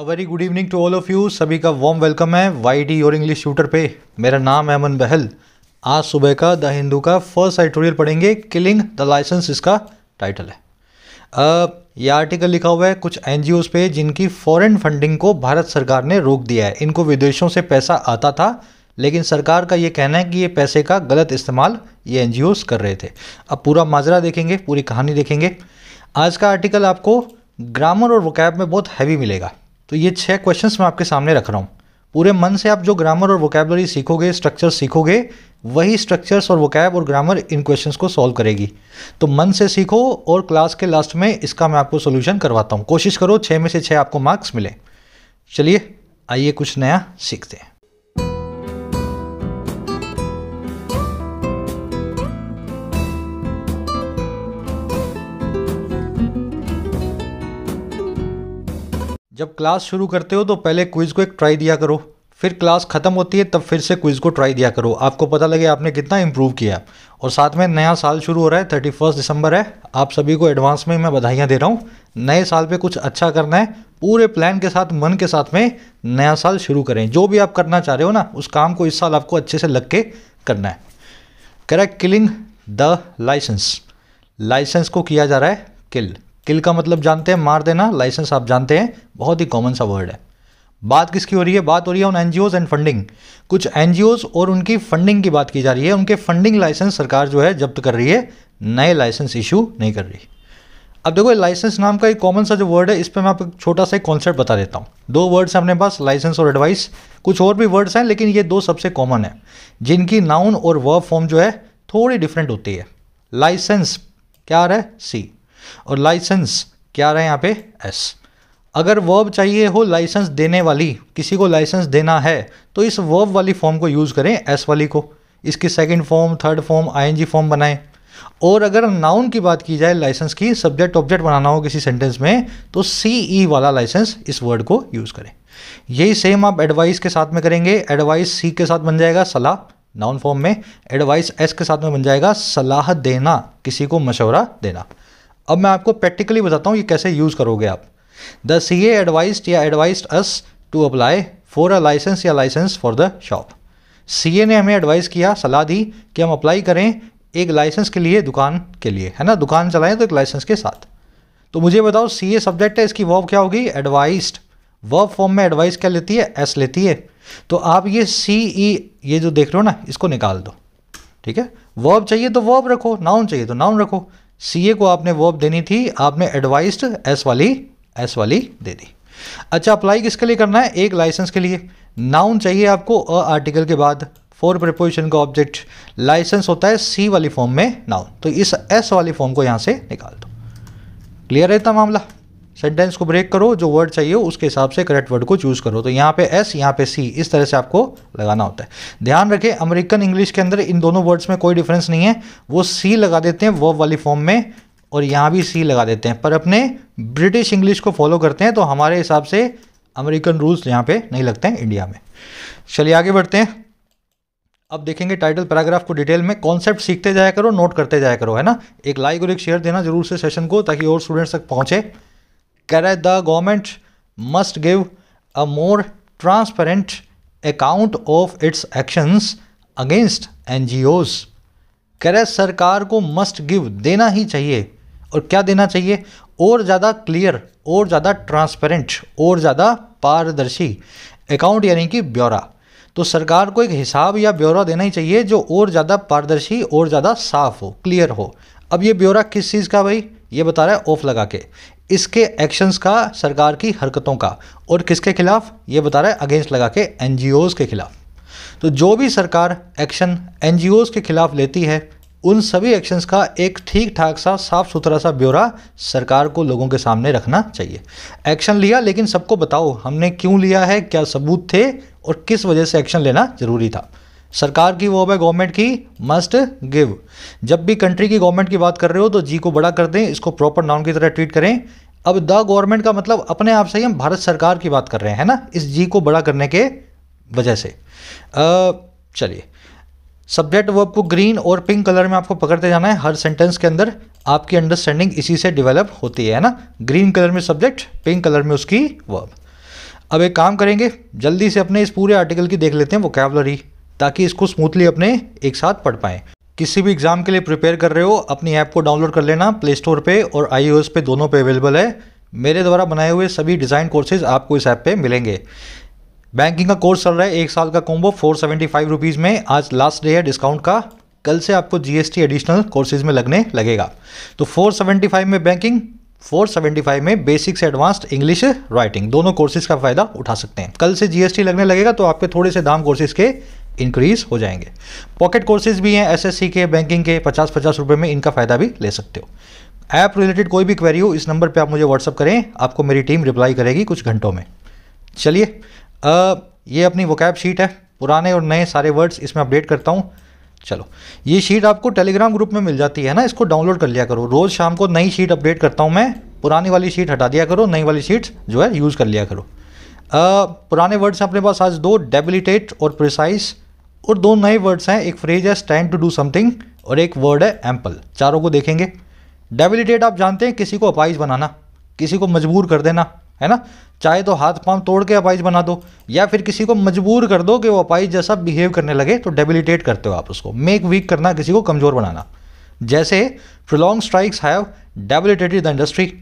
A very good evening to all of you सभी का warm welcome है Y D your English tutor पे मेरा नाम है अमन बहल आज सुबह का द हिंदू का फर्स्ट एडिटोरियल पढ़ेंगे किलिंग द लाइसेंस इसका टाइटल है uh, यह आर्टिकल लिखा हुआ है कुछ एन पे जिनकी फॉरेन फंडिंग को भारत सरकार ने रोक दिया है इनको विदेशों से पैसा आता था लेकिन सरकार का ये कहना है कि ये पैसे का गलत इस्तेमाल ये एन कर रहे थे अब पूरा माजरा देखेंगे पूरी कहानी देखेंगे आज का आर्टिकल आपको ग्रामर और वकैब में बहुत हैवी मिलेगा तो ये छः क्वेश्चंस मैं आपके सामने रख रहा हूँ पूरे मन से आप जो ग्रामर और वोकेबलरी सीखोगे स्ट्रक्चर सीखोगे वही स्ट्रक्चर्स और वोकैब और ग्रामर इन क्वेश्चंस को सॉल्व करेगी तो मन से सीखो और क्लास के लास्ट में इसका मैं आपको सोल्यूशन करवाता हूँ कोशिश करो छः में से छः आपको मार्क्स मिले चलिए आइए कुछ नया सीखते हैं जब क्लास शुरू करते हो तो पहले क्विज़ को एक ट्राई दिया करो फिर क्लास ख़त्म होती है तब फिर से क्विज़ को ट्राई दिया करो आपको पता लगे आपने कितना इम्प्रूव किया और साथ में नया साल शुरू हो रहा है थर्टी फर्स्ट दिसंबर है आप सभी को एडवांस में मैं बधाइयाँ दे रहा हूँ नए साल पे कुछ अच्छा करना है पूरे प्लान के साथ मन के साथ में नया साल शुरू करें जो भी आप करना चाह रहे हो ना उस काम को इस साल आपको अच्छे से लग के करना है correct killing the license license को किया जा रहा है किल किल का मतलब जानते हैं मार देना लाइसेंस आप जानते हैं बहुत ही कॉमन सा वर्ड है बात किसकी हो रही है बात हो रही है उन एन एंड फंडिंग कुछ एन और उनकी फंडिंग की बात की जा रही है उनके फंडिंग लाइसेंस सरकार जो है जब्त कर रही है नए लाइसेंस इशू नहीं कर रही अब देखो लाइसेंस नाम का एक कॉमन सा जो वर्ड है इस पर मैं आपको छोटा सा एक कॉन्सेप्ट बता देता हूँ दो वर्ड्स हैं अपने पास लाइसेंस और एडवाइस कुछ और भी वर्ड्स हैं लेकिन ये दो सबसे कॉमन है जिनकी नाउन और वर्ब फॉर्म जो है थोड़ी डिफरेंट होती है लाइसेंस क्या आ रहा है सी और लाइसेंस क्या रहा है यहाँ पे एस अगर वर्ब चाहिए हो लाइसेंस देने वाली किसी को लाइसेंस देना है तो इस वर्ब वाली फॉर्म को यूज़ करें एस वाली को इसकी second form third form ING form बनाएं और अगर नाउन की बात की जाए लाइसेंस की सब्जेक्ट ऑब्जेक्ट बनाना हो किसी सेंटेंस में तो सी ई e वाला लाइसेंस इस वर्ड को यूज़ करें यही सेम आप एडवाइस के साथ में करेंगे एडवाइस सी के साथ बन जाएगा सलाह नाउन फॉर्म में एडवाइस एस के साथ में बन जाएगा सलाह देना किसी को मशवरा देना अब मैं आपको प्रैक्टिकली बताता हूँ ये कैसे यूज़ करोगे आप द सी एडवाइज या advise us to apply for a license या license for the shop C A ने हमें एडवाइस किया सलाह दी कि हम अप्लाई करें एक लाइसेंस के लिए दुकान के लिए है ना दुकान चलाएं तो एक लाइसेंस के साथ तो मुझे बताओ सी ए सब्जेक्ट है इसकी वर्ब क्या होगी एडवाइस्ड वर्ब फॉर्म में एडवाइस क्या लेती है एस लेती है तो आप ये सी ई e, ये जो देख रहे हो ना इसको निकाल दो ठीक है वर्ब चाहिए तो वर्ब रखो नाउन चाहिए तो नाउन रखो ए को आपने वॉब देनी थी आपने एडवाइस्ड एस वाली एस वाली दे दी अच्छा अप्लाई किसके लिए करना है एक लाइसेंस के लिए नाउन चाहिए आपको अ आर्टिकल के बाद फोर प्रपोजिशन का ऑब्जेक्ट लाइसेंस होता है सी वाली फॉर्म में नाउन तो इस एस वाली फॉर्म को यहाँ से निकाल दो क्लियर है इतना मामला सेंटेंस को ब्रेक करो जो वर्ड चाहिए उसके हिसाब से करेक्ट वर्ड को चूज़ करो तो यहाँ पे एस यहाँ पे सी इस तरह से आपको लगाना होता है ध्यान रखें अमेरिकन इंग्लिश के अंदर इन दोनों वर्ड्स में कोई डिफरेंस नहीं है वो सी लगा देते हैं वर्ब वाली फॉर्म में और यहाँ भी सी लगा देते हैं पर अपने ब्रिटिश इंग्लिश को फॉलो करते हैं तो हमारे हिसाब से अमेरिकन रूल्स यहाँ पे नहीं लगते हैं इंडिया में चलिए आगे बढ़ते हैं अब देखेंगे टाइटल पैराग्राफ को डिटेल में कॉन्सेप्ट सीखते जाया करो नोट करते जाया करो है ना एक लाइक और एक शेयर देना जरूर से सेशन को ताकि और स्टूडेंट्स तक पहुँचे Correct. The government must give a more transparent account of its actions against N G कह रहे सरकार को मस्ट गिव देना ही चाहिए और क्या देना चाहिए और ज़्यादा क्लियर और ज़्यादा ट्रांसपेरेंट और ज़्यादा पारदर्शी अकाउंट यानी कि ब्यौरा तो सरकार को एक हिसाब या ब्यौरा देना ही चाहिए जो और ज़्यादा पारदर्शी और ज़्यादा साफ हो क्लियर हो अब ये ब्यौरा किस चीज़ का भाई ये बता रहा है ऑफ लगा के इसके एक्शंस का सरकार की हरकतों का और किसके खिलाफ ये बता रहा है अगेंस्ट लगा के एन के खिलाफ तो जो भी सरकार एक्शन एन के खिलाफ लेती है उन सभी एक्शंस का एक ठीक ठाक सा साफ सुथरा सा ब्यौरा सरकार को लोगों के सामने रखना चाहिए एक्शन लिया लेकिन सबको बताओ हमने क्यों लिया है क्या सबूत थे और किस वजह से एक्शन लेना ज़रूरी था सरकार की वो है गवर्नमेंट की मस्ट गिव जब भी कंट्री की गवर्नमेंट की बात कर रहे हो तो जी को बड़ा कर दें इसको प्रॉपर नाउन की तरह ट्रीट करें अब द गवर्नमेंट का मतलब अपने आप से ही हम भारत सरकार की बात कर रहे हैं ना इस जी को बड़ा करने के वजह से चलिए सब्जेक्ट वर्ब को ग्रीन और पिंक कलर में आपको पकड़ते जाना है हर सेंटेंस के अंदर आपकी अंडरस्टैंडिंग इसी से डेवलप होती है ना ग्रीन कलर में सब्जेक्ट पिंक कलर में उसकी वर्ब अब एक काम करेंगे जल्दी से अपने इस पूरे आर्टिकल की देख लेते हैं वो कैबलरी ताकि इसको स्मूथली अपने एक साथ पढ़ पाएँ किसी भी एग्ज़ाम के लिए प्रिपेयर कर रहे हो अपनी ऐप को डाउनलोड कर लेना प्ले स्टोर पे और आई पे दोनों पे अवेलेबल है मेरे द्वारा बनाए हुए सभी डिज़ाइन कोर्सेज आपको इस ऐप पे मिलेंगे बैंकिंग का कोर्स चल रहा है एक साल का combo four seventy five rupees में आज लास्ट डे है डिस्काउंट का कल से आपको जीएसटी एडिशनल कोर्सेज में लगने लगेगा तो फाइव में बैंकिंग 475 में बेसिक से एडवांस्ड इंग्लिश राइटिंग दोनों कोर्सेज का फायदा उठा सकते हैं कल से जीएसटी लगने लगेगा तो आपके थोड़े से दाम कोर्सेज के इंक्रीज हो जाएंगे पॉकेट कोर्सेज भी हैं एसएससी के बैंकिंग के पचास पचास रुपये में इनका फ़ायदा भी ले सकते हो ऐप रिलेटेड कोई भी क्वेरी हो इस नंबर पर आप मुझे व्हाट्सअप करें आपको मेरी टीम रिप्लाई करेगी कुछ घंटों में चलिए ये अपनी वोकैब शीट है पुराने और नए सारे वर्ड्स इसमें अपडेट करता हूँ चलो ये शीट आपको टेलीग्राम ग्रुप में मिल जाती है ना इसको डाउनलोड कर लिया करो रोज़ शाम को नई शीट अपडेट करता हूँ मैं पुरानी वाली शीट हटा दिया करो नई वाली शीट जो है यूज़ कर लिया करो आ, पुराने वर्ड्स अपने पास आज दो डेबिलिटेट और प्रिसाइज और दो नए वर्ड्स हैं एक फ्रेज है स्टैंड टू डू समथिंग और एक वर्ड है एम्पल चारों को देखेंगे डेबिलिटेट आप जानते हैं किसी को अपाइज बनाना किसी को मजबूर कर देना है ना चाहे तो हाथ पांव तोड़ के अपाइज बना दो या फिर किसी को मजबूर कर दो कि वो अपाइज जैसा बिहेव करने लगे तो डेबिलिटेट करते हो आप उसको मेक वीक करना किसी को कमज़ोर बनाना जैसे prolong strikes have debilitated the industry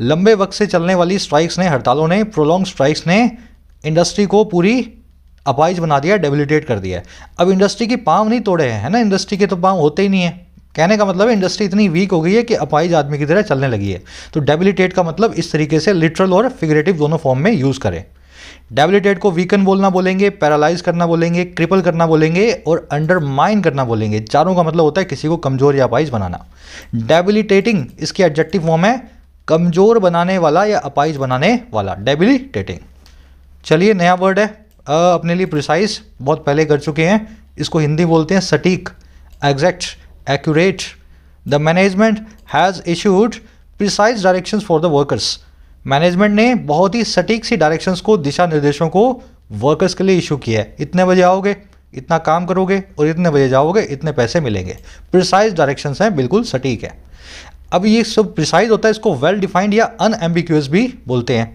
लंबे वक्त से चलने वाली स्ट्राइक्स ने हड़तालों ने प्रोलॉन्ग स्ट्राइक्स ने इंडस्ट्री को पूरी अपाइज बना दिया डेबिलिटेट कर दिया है अब इंडस्ट्री की पाँव नहीं तोड़े हैं है ना इंडस्ट्री के तो पाँव होते ही नहीं है कहने का मतलब है इंडस्ट्री इतनी वीक हो गई है कि अपाइज आदमी की तरह चलने लगी है तो डेबिलिटेट का मतलब इस तरीके से लिटरल और फिगरेटिव दोनों फॉर्म में यूज़ करें डेबिलिटेट को वीकन बोलना बोलेंगे पैरालाइज करना बोलेंगे क्रिपल करना बोलेंगे और अंडरमाइन करना बोलेंगे चारों का मतलब होता है किसी को कमजोर या अपाइज बनाना डेबिलिटेटिंग इसकी एडजेक्टिव फॉर्म है कमजोर बनाने वाला या अपाइज बनाने वाला डेबिलिटेटिंग चलिए नया वर्ड है अपने लिए प्रिसाइज बहुत पहले कर चुके हैं इसको हिंदी बोलते हैं सटीक exact accurate the management has issued precise directions for the workers management ने बहुत ही सटीक सी डायरेक्शंस को दिशा निर्देशों को वर्कर्स के लिए इशू किया है इतने बजे आओगे इतना काम करोगे और इतने बजे जाओगे इतने पैसे मिलेंगे प्रिसाइज डायरेक्शंस हैं बिल्कुल सटीक है अब ये सब प्रिसाइज होता है इसको वेल डिफाइंड या अनएम्बिग्यूस भी बोलते हैं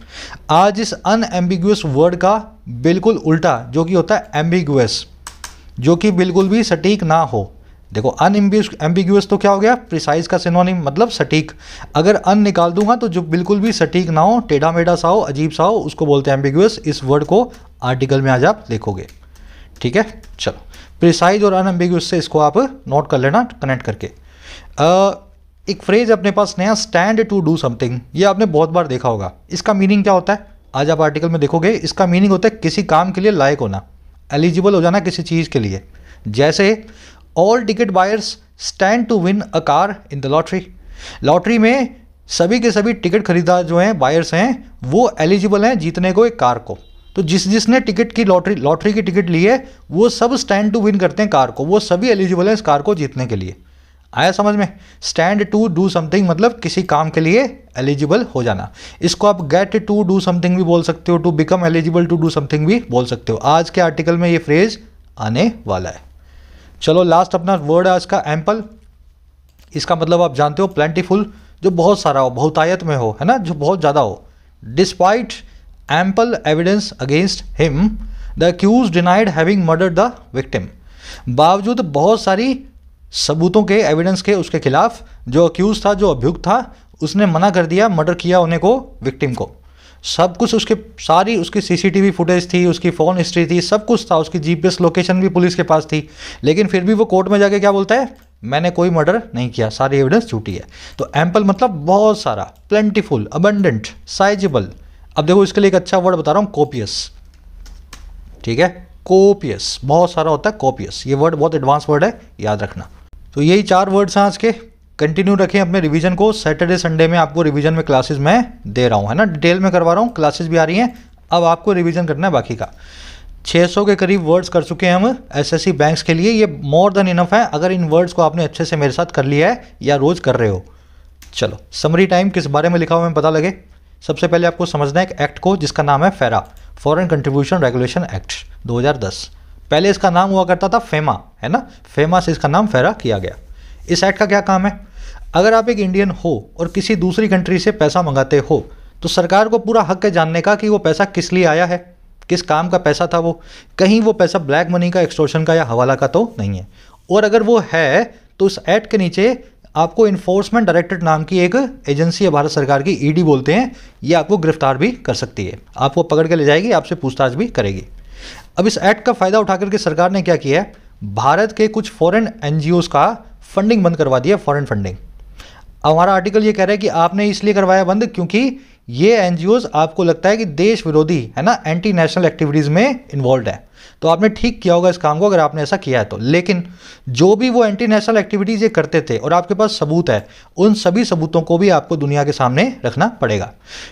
आज इस अनएम्बिग्यूस वर्ड का बिल्कुल उल्टा जो कि होता है एम्बिग्यूस जो कि बिल्कुल भी सटीक ना हो देखो अन एम्बिग्यूस तो क्या हो गया प्रिसाइज का सिनोनिम मतलब सटीक अगर अन निकाल दूंगा तो जो बिल्कुल भी सटीक ना हो टेढ़ा मेढ़ा सा हो अजीब सा हो उसको बोलते हैं एम्बिग्यूस इस वर्ड को आर्टिकल में आज आप देखोगे ठीक है चलो प्रिसाइज और अन एम्बिग्यूस से इसको आप नोट कर लेना कनेक्ट करके आ, एक फ्रेज अपने पास नया स्टैंड टू डू समथिंग ये आपने बहुत बार देखा होगा इसका मीनिंग क्या होता है आज आप आर्टिकल में देखोगे इसका मीनिंग होता है किसी काम के लिए लायक होना एलिजिबल हो जाना किसी चीज़ के लिए जैसे all ticket buyers stand to win a car in the lottery lottery में सभी के सभी टिकट खरीदार जो हैं बायर्स हैं वो एलिजिबल हैं जीतने को एक कार को तो जिस जिसने टिकट की लॉटरी लॉटरी की टिकट ली है वो सब स्टैंड टू विन करते हैं कार को वो सभी एलिजिबल हैं इस कार को जीतने के लिए आया समझ में स्टैंड टू डू समथिंग मतलब किसी काम के लिए एलिजिबल हो जाना इसको आप गेट टू डू समथिंग भी बोल सकते हो to become eligible to do something भी बोल सकते हो आज के आर्टिकल में ये फ्रेज आने वाला है चलो लास्ट अपना वर्ड है इसका एम्पल इसका मतलब आप जानते हो प्लेंटीफुल जो बहुत सारा हो बहुतायत में हो है ना जो बहुत ज़्यादा हो despite ample evidence against him the accused denied having murder the victim बावजूद बहुत सारी सबूतों के एविडेंस के उसके खिलाफ जो अक्यूज़ था जो अभियुक्त था उसने मना कर दिया मर्डर किया उन्हें को विक्टिम को सब कुछ उसके सारी उसकी सीसीटीवी फुटेज थी उसकी फ़ोन हिस्ट्री थी सब कुछ था उसकी जीपीएस लोकेशन भी पुलिस के पास थी लेकिन फिर भी वो कोर्ट में जाके क्या बोलता है मैंने कोई मर्डर नहीं किया सारी एविडेंस छूटी है तो एम्पल मतलब बहुत सारा प्लेंटीफुल अबंडेंट साइजेबल अब देखो इसके लिए एक अच्छा वर्ड बता रहा हूँ कॉपियस ठीक है कोपियस बहुत सारा होता है कॉपियस ये वर्ड बहुत एडवांस वर्ड है याद रखना तो यही चार वर्ड्स हैं आज के कंटिन्यू रखें अपने रिवीजन को सैटरडे संडे में आपको रिवीजन में क्लासेस मैं दे रहा हूँ है ना डिटेल में करवा रहा हूँ क्लासेस भी आ रही हैं अब आपको रिवीजन करना है बाकी का 600 के करीब वर्ड्स कर चुके हैं हम एसएससी बैंक्स के लिए ये मोर देन इनफ है अगर इन वर्ड्स को आपने अच्छे से मेरे साथ कर लिया है या रोज़ कर रहे हो चलो समरी टाइम किस बारे में लिखा हुआ हमें पता लगे सबसे पहले आपको समझना है एक एक्ट को जिसका नाम है फेरा फॉरन कंट्रीब्यूशन रेगुलेशन एक्ट दो पहले इसका नाम हुआ करता था फेमा है ना फेमा से इसका नाम फेरा किया गया इस एक्ट का क्या काम है अगर आप एक इंडियन हो और किसी दूसरी कंट्री से पैसा मंगाते हो तो सरकार को पूरा हक है जानने का कि वो पैसा किस लिए आया है किस काम का पैसा था वो कहीं वो पैसा ब्लैक मनी का एक्सटोर्शन का या हवाला का तो नहीं है और अगर वो है तो उस एक्ट के नीचे आपको इन्फोर्समेंट डायरेक्टरेट नाम की एक एजेंसी है भारत सरकार की ईडी e बोलते हैं ये आपको गिरफ्तार भी कर सकती है आपको पकड़ के ले जाएगी आपसे पूछताछ भी करेगी अब इस एक्ट का फायदा उठा करके सरकार ने क्या किया है भारत के कुछ फॉरेन एनजीओज का फंडिंग बंद करवा दिया फॉरेन फंडिंग हमारा आर्टिकल ये कह रहा है कि आपने इसलिए करवाया बंद क्योंकि ये एन आपको लगता है कि देश विरोधी है ना एंटी नेशनल एक्टिविटीज़ में इन्वॉल्व है तो आपने ठीक किया होगा इस काम को अगर आपने ऐसा किया है तो लेकिन जो भी वो एंटी नेशनल एक्टिविटीज़ ये करते थे और आपके पास सबूत है उन सभी सबूतों को भी आपको दुनिया के सामने रखना पड़ेगा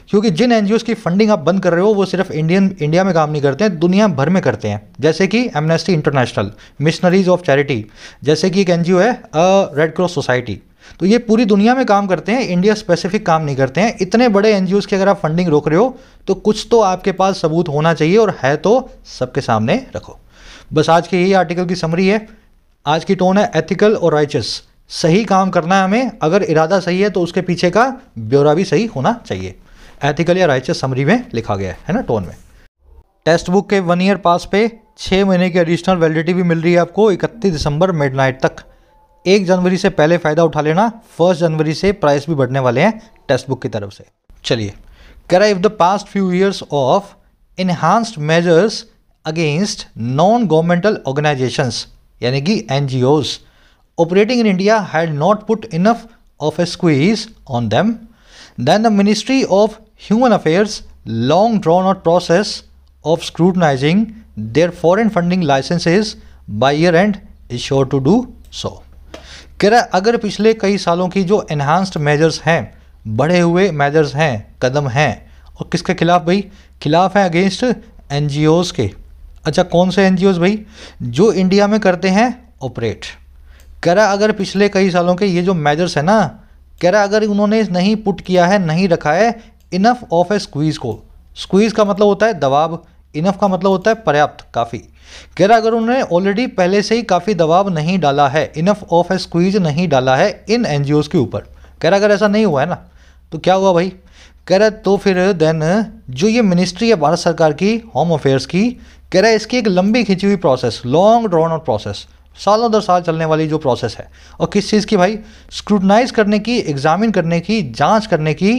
क्योंकि जिन एन की फंडिंग आप बंद कर रहे हो वो सिर्फ इंडियन इंडिया में काम नहीं करते हैं दुनिया भर में करते हैं जैसे कि Amnesty International Missionaries of Charity जैसे कि एक एन है रेड क्रॉस सोसाइटी तो ये पूरी दुनिया में काम करते हैं इंडिया स्पेसिफिक काम नहीं करते हैं इतने बड़े एन जी अगर आप फंडिंग रोक रहे हो तो कुछ तो आपके पास सबूत होना चाहिए और है तो सबके सामने रखो बस आज के यही आर्टिकल की समरी है आज की टोन है एथिकल और राइचस सही काम करना है हमें अगर इरादा सही है तो उसके पीछे का ब्यौरा भी सही होना चाहिए एथिकल या राइचस समरी में लिखा गया है, ना टोन में टेक्स्ट बुक के वन ईयर पास पे छः महीने की एडिशनल वैलिडिटी भी मिल रही है आपको इकतीस दिसंबर मिडनाइट तक एक जनवरी से पहले फ़ायदा उठा लेना फर्स्ट जनवरी से प्राइस भी बढ़ने वाले हैं टेस्ट बुक की तरफ से चलिए कह रहा if the past few years of enhanced measures against non governmental organisations यानी कि N ji Os operating in India had not put enough of a squeeze on them then the ministry of human affairs long drawn out process of scrutinising their foreign funding licenses by and end sure to do so so. कह रहा अगर पिछले कई सालों की जो enhanced measures हैं बढ़े हुए मेजर्स हैं कदम हैं और किसके खिलाफ भाई खिलाफ हैं अगेंस्ट एन के अच्छा कौन से एन भाई जो इंडिया में करते हैं ऑपरेट कह रहा अगर पिछले कई सालों के ये जो मेजर्स हैं ना कह रहा अगर उन्होंने नहीं पुट किया है नहीं रखा है इनफ ऑफ ए स्क्वीज़ को स्क्वीज़ का मतलब होता है दबाव इनफ का मतलब होता है पर्याप्त काफ़ी कह रहा अगर उन्होंने ऑलरेडी पहले से ही काफ़ी दबाव नहीं डाला है इनफ ऑफ ए स्क्वीज नहीं डाला है इन एन के ऊपर कह रहा अगर ऐसा नहीं हुआ है ना तो क्या हुआ भाई कह रहा तो फिर देन जो ये मिनिस्ट्री है भारत सरकार की होम अफेयर्स की कह रहा है इसकी एक लंबी खिंची हुई process long drawn out process सालों दर साल चलने वाली जो प्रोसेस है और किस चीज़ की भाई स्क्रूटनाइज करने की एग्जामिन करने की जांच करने की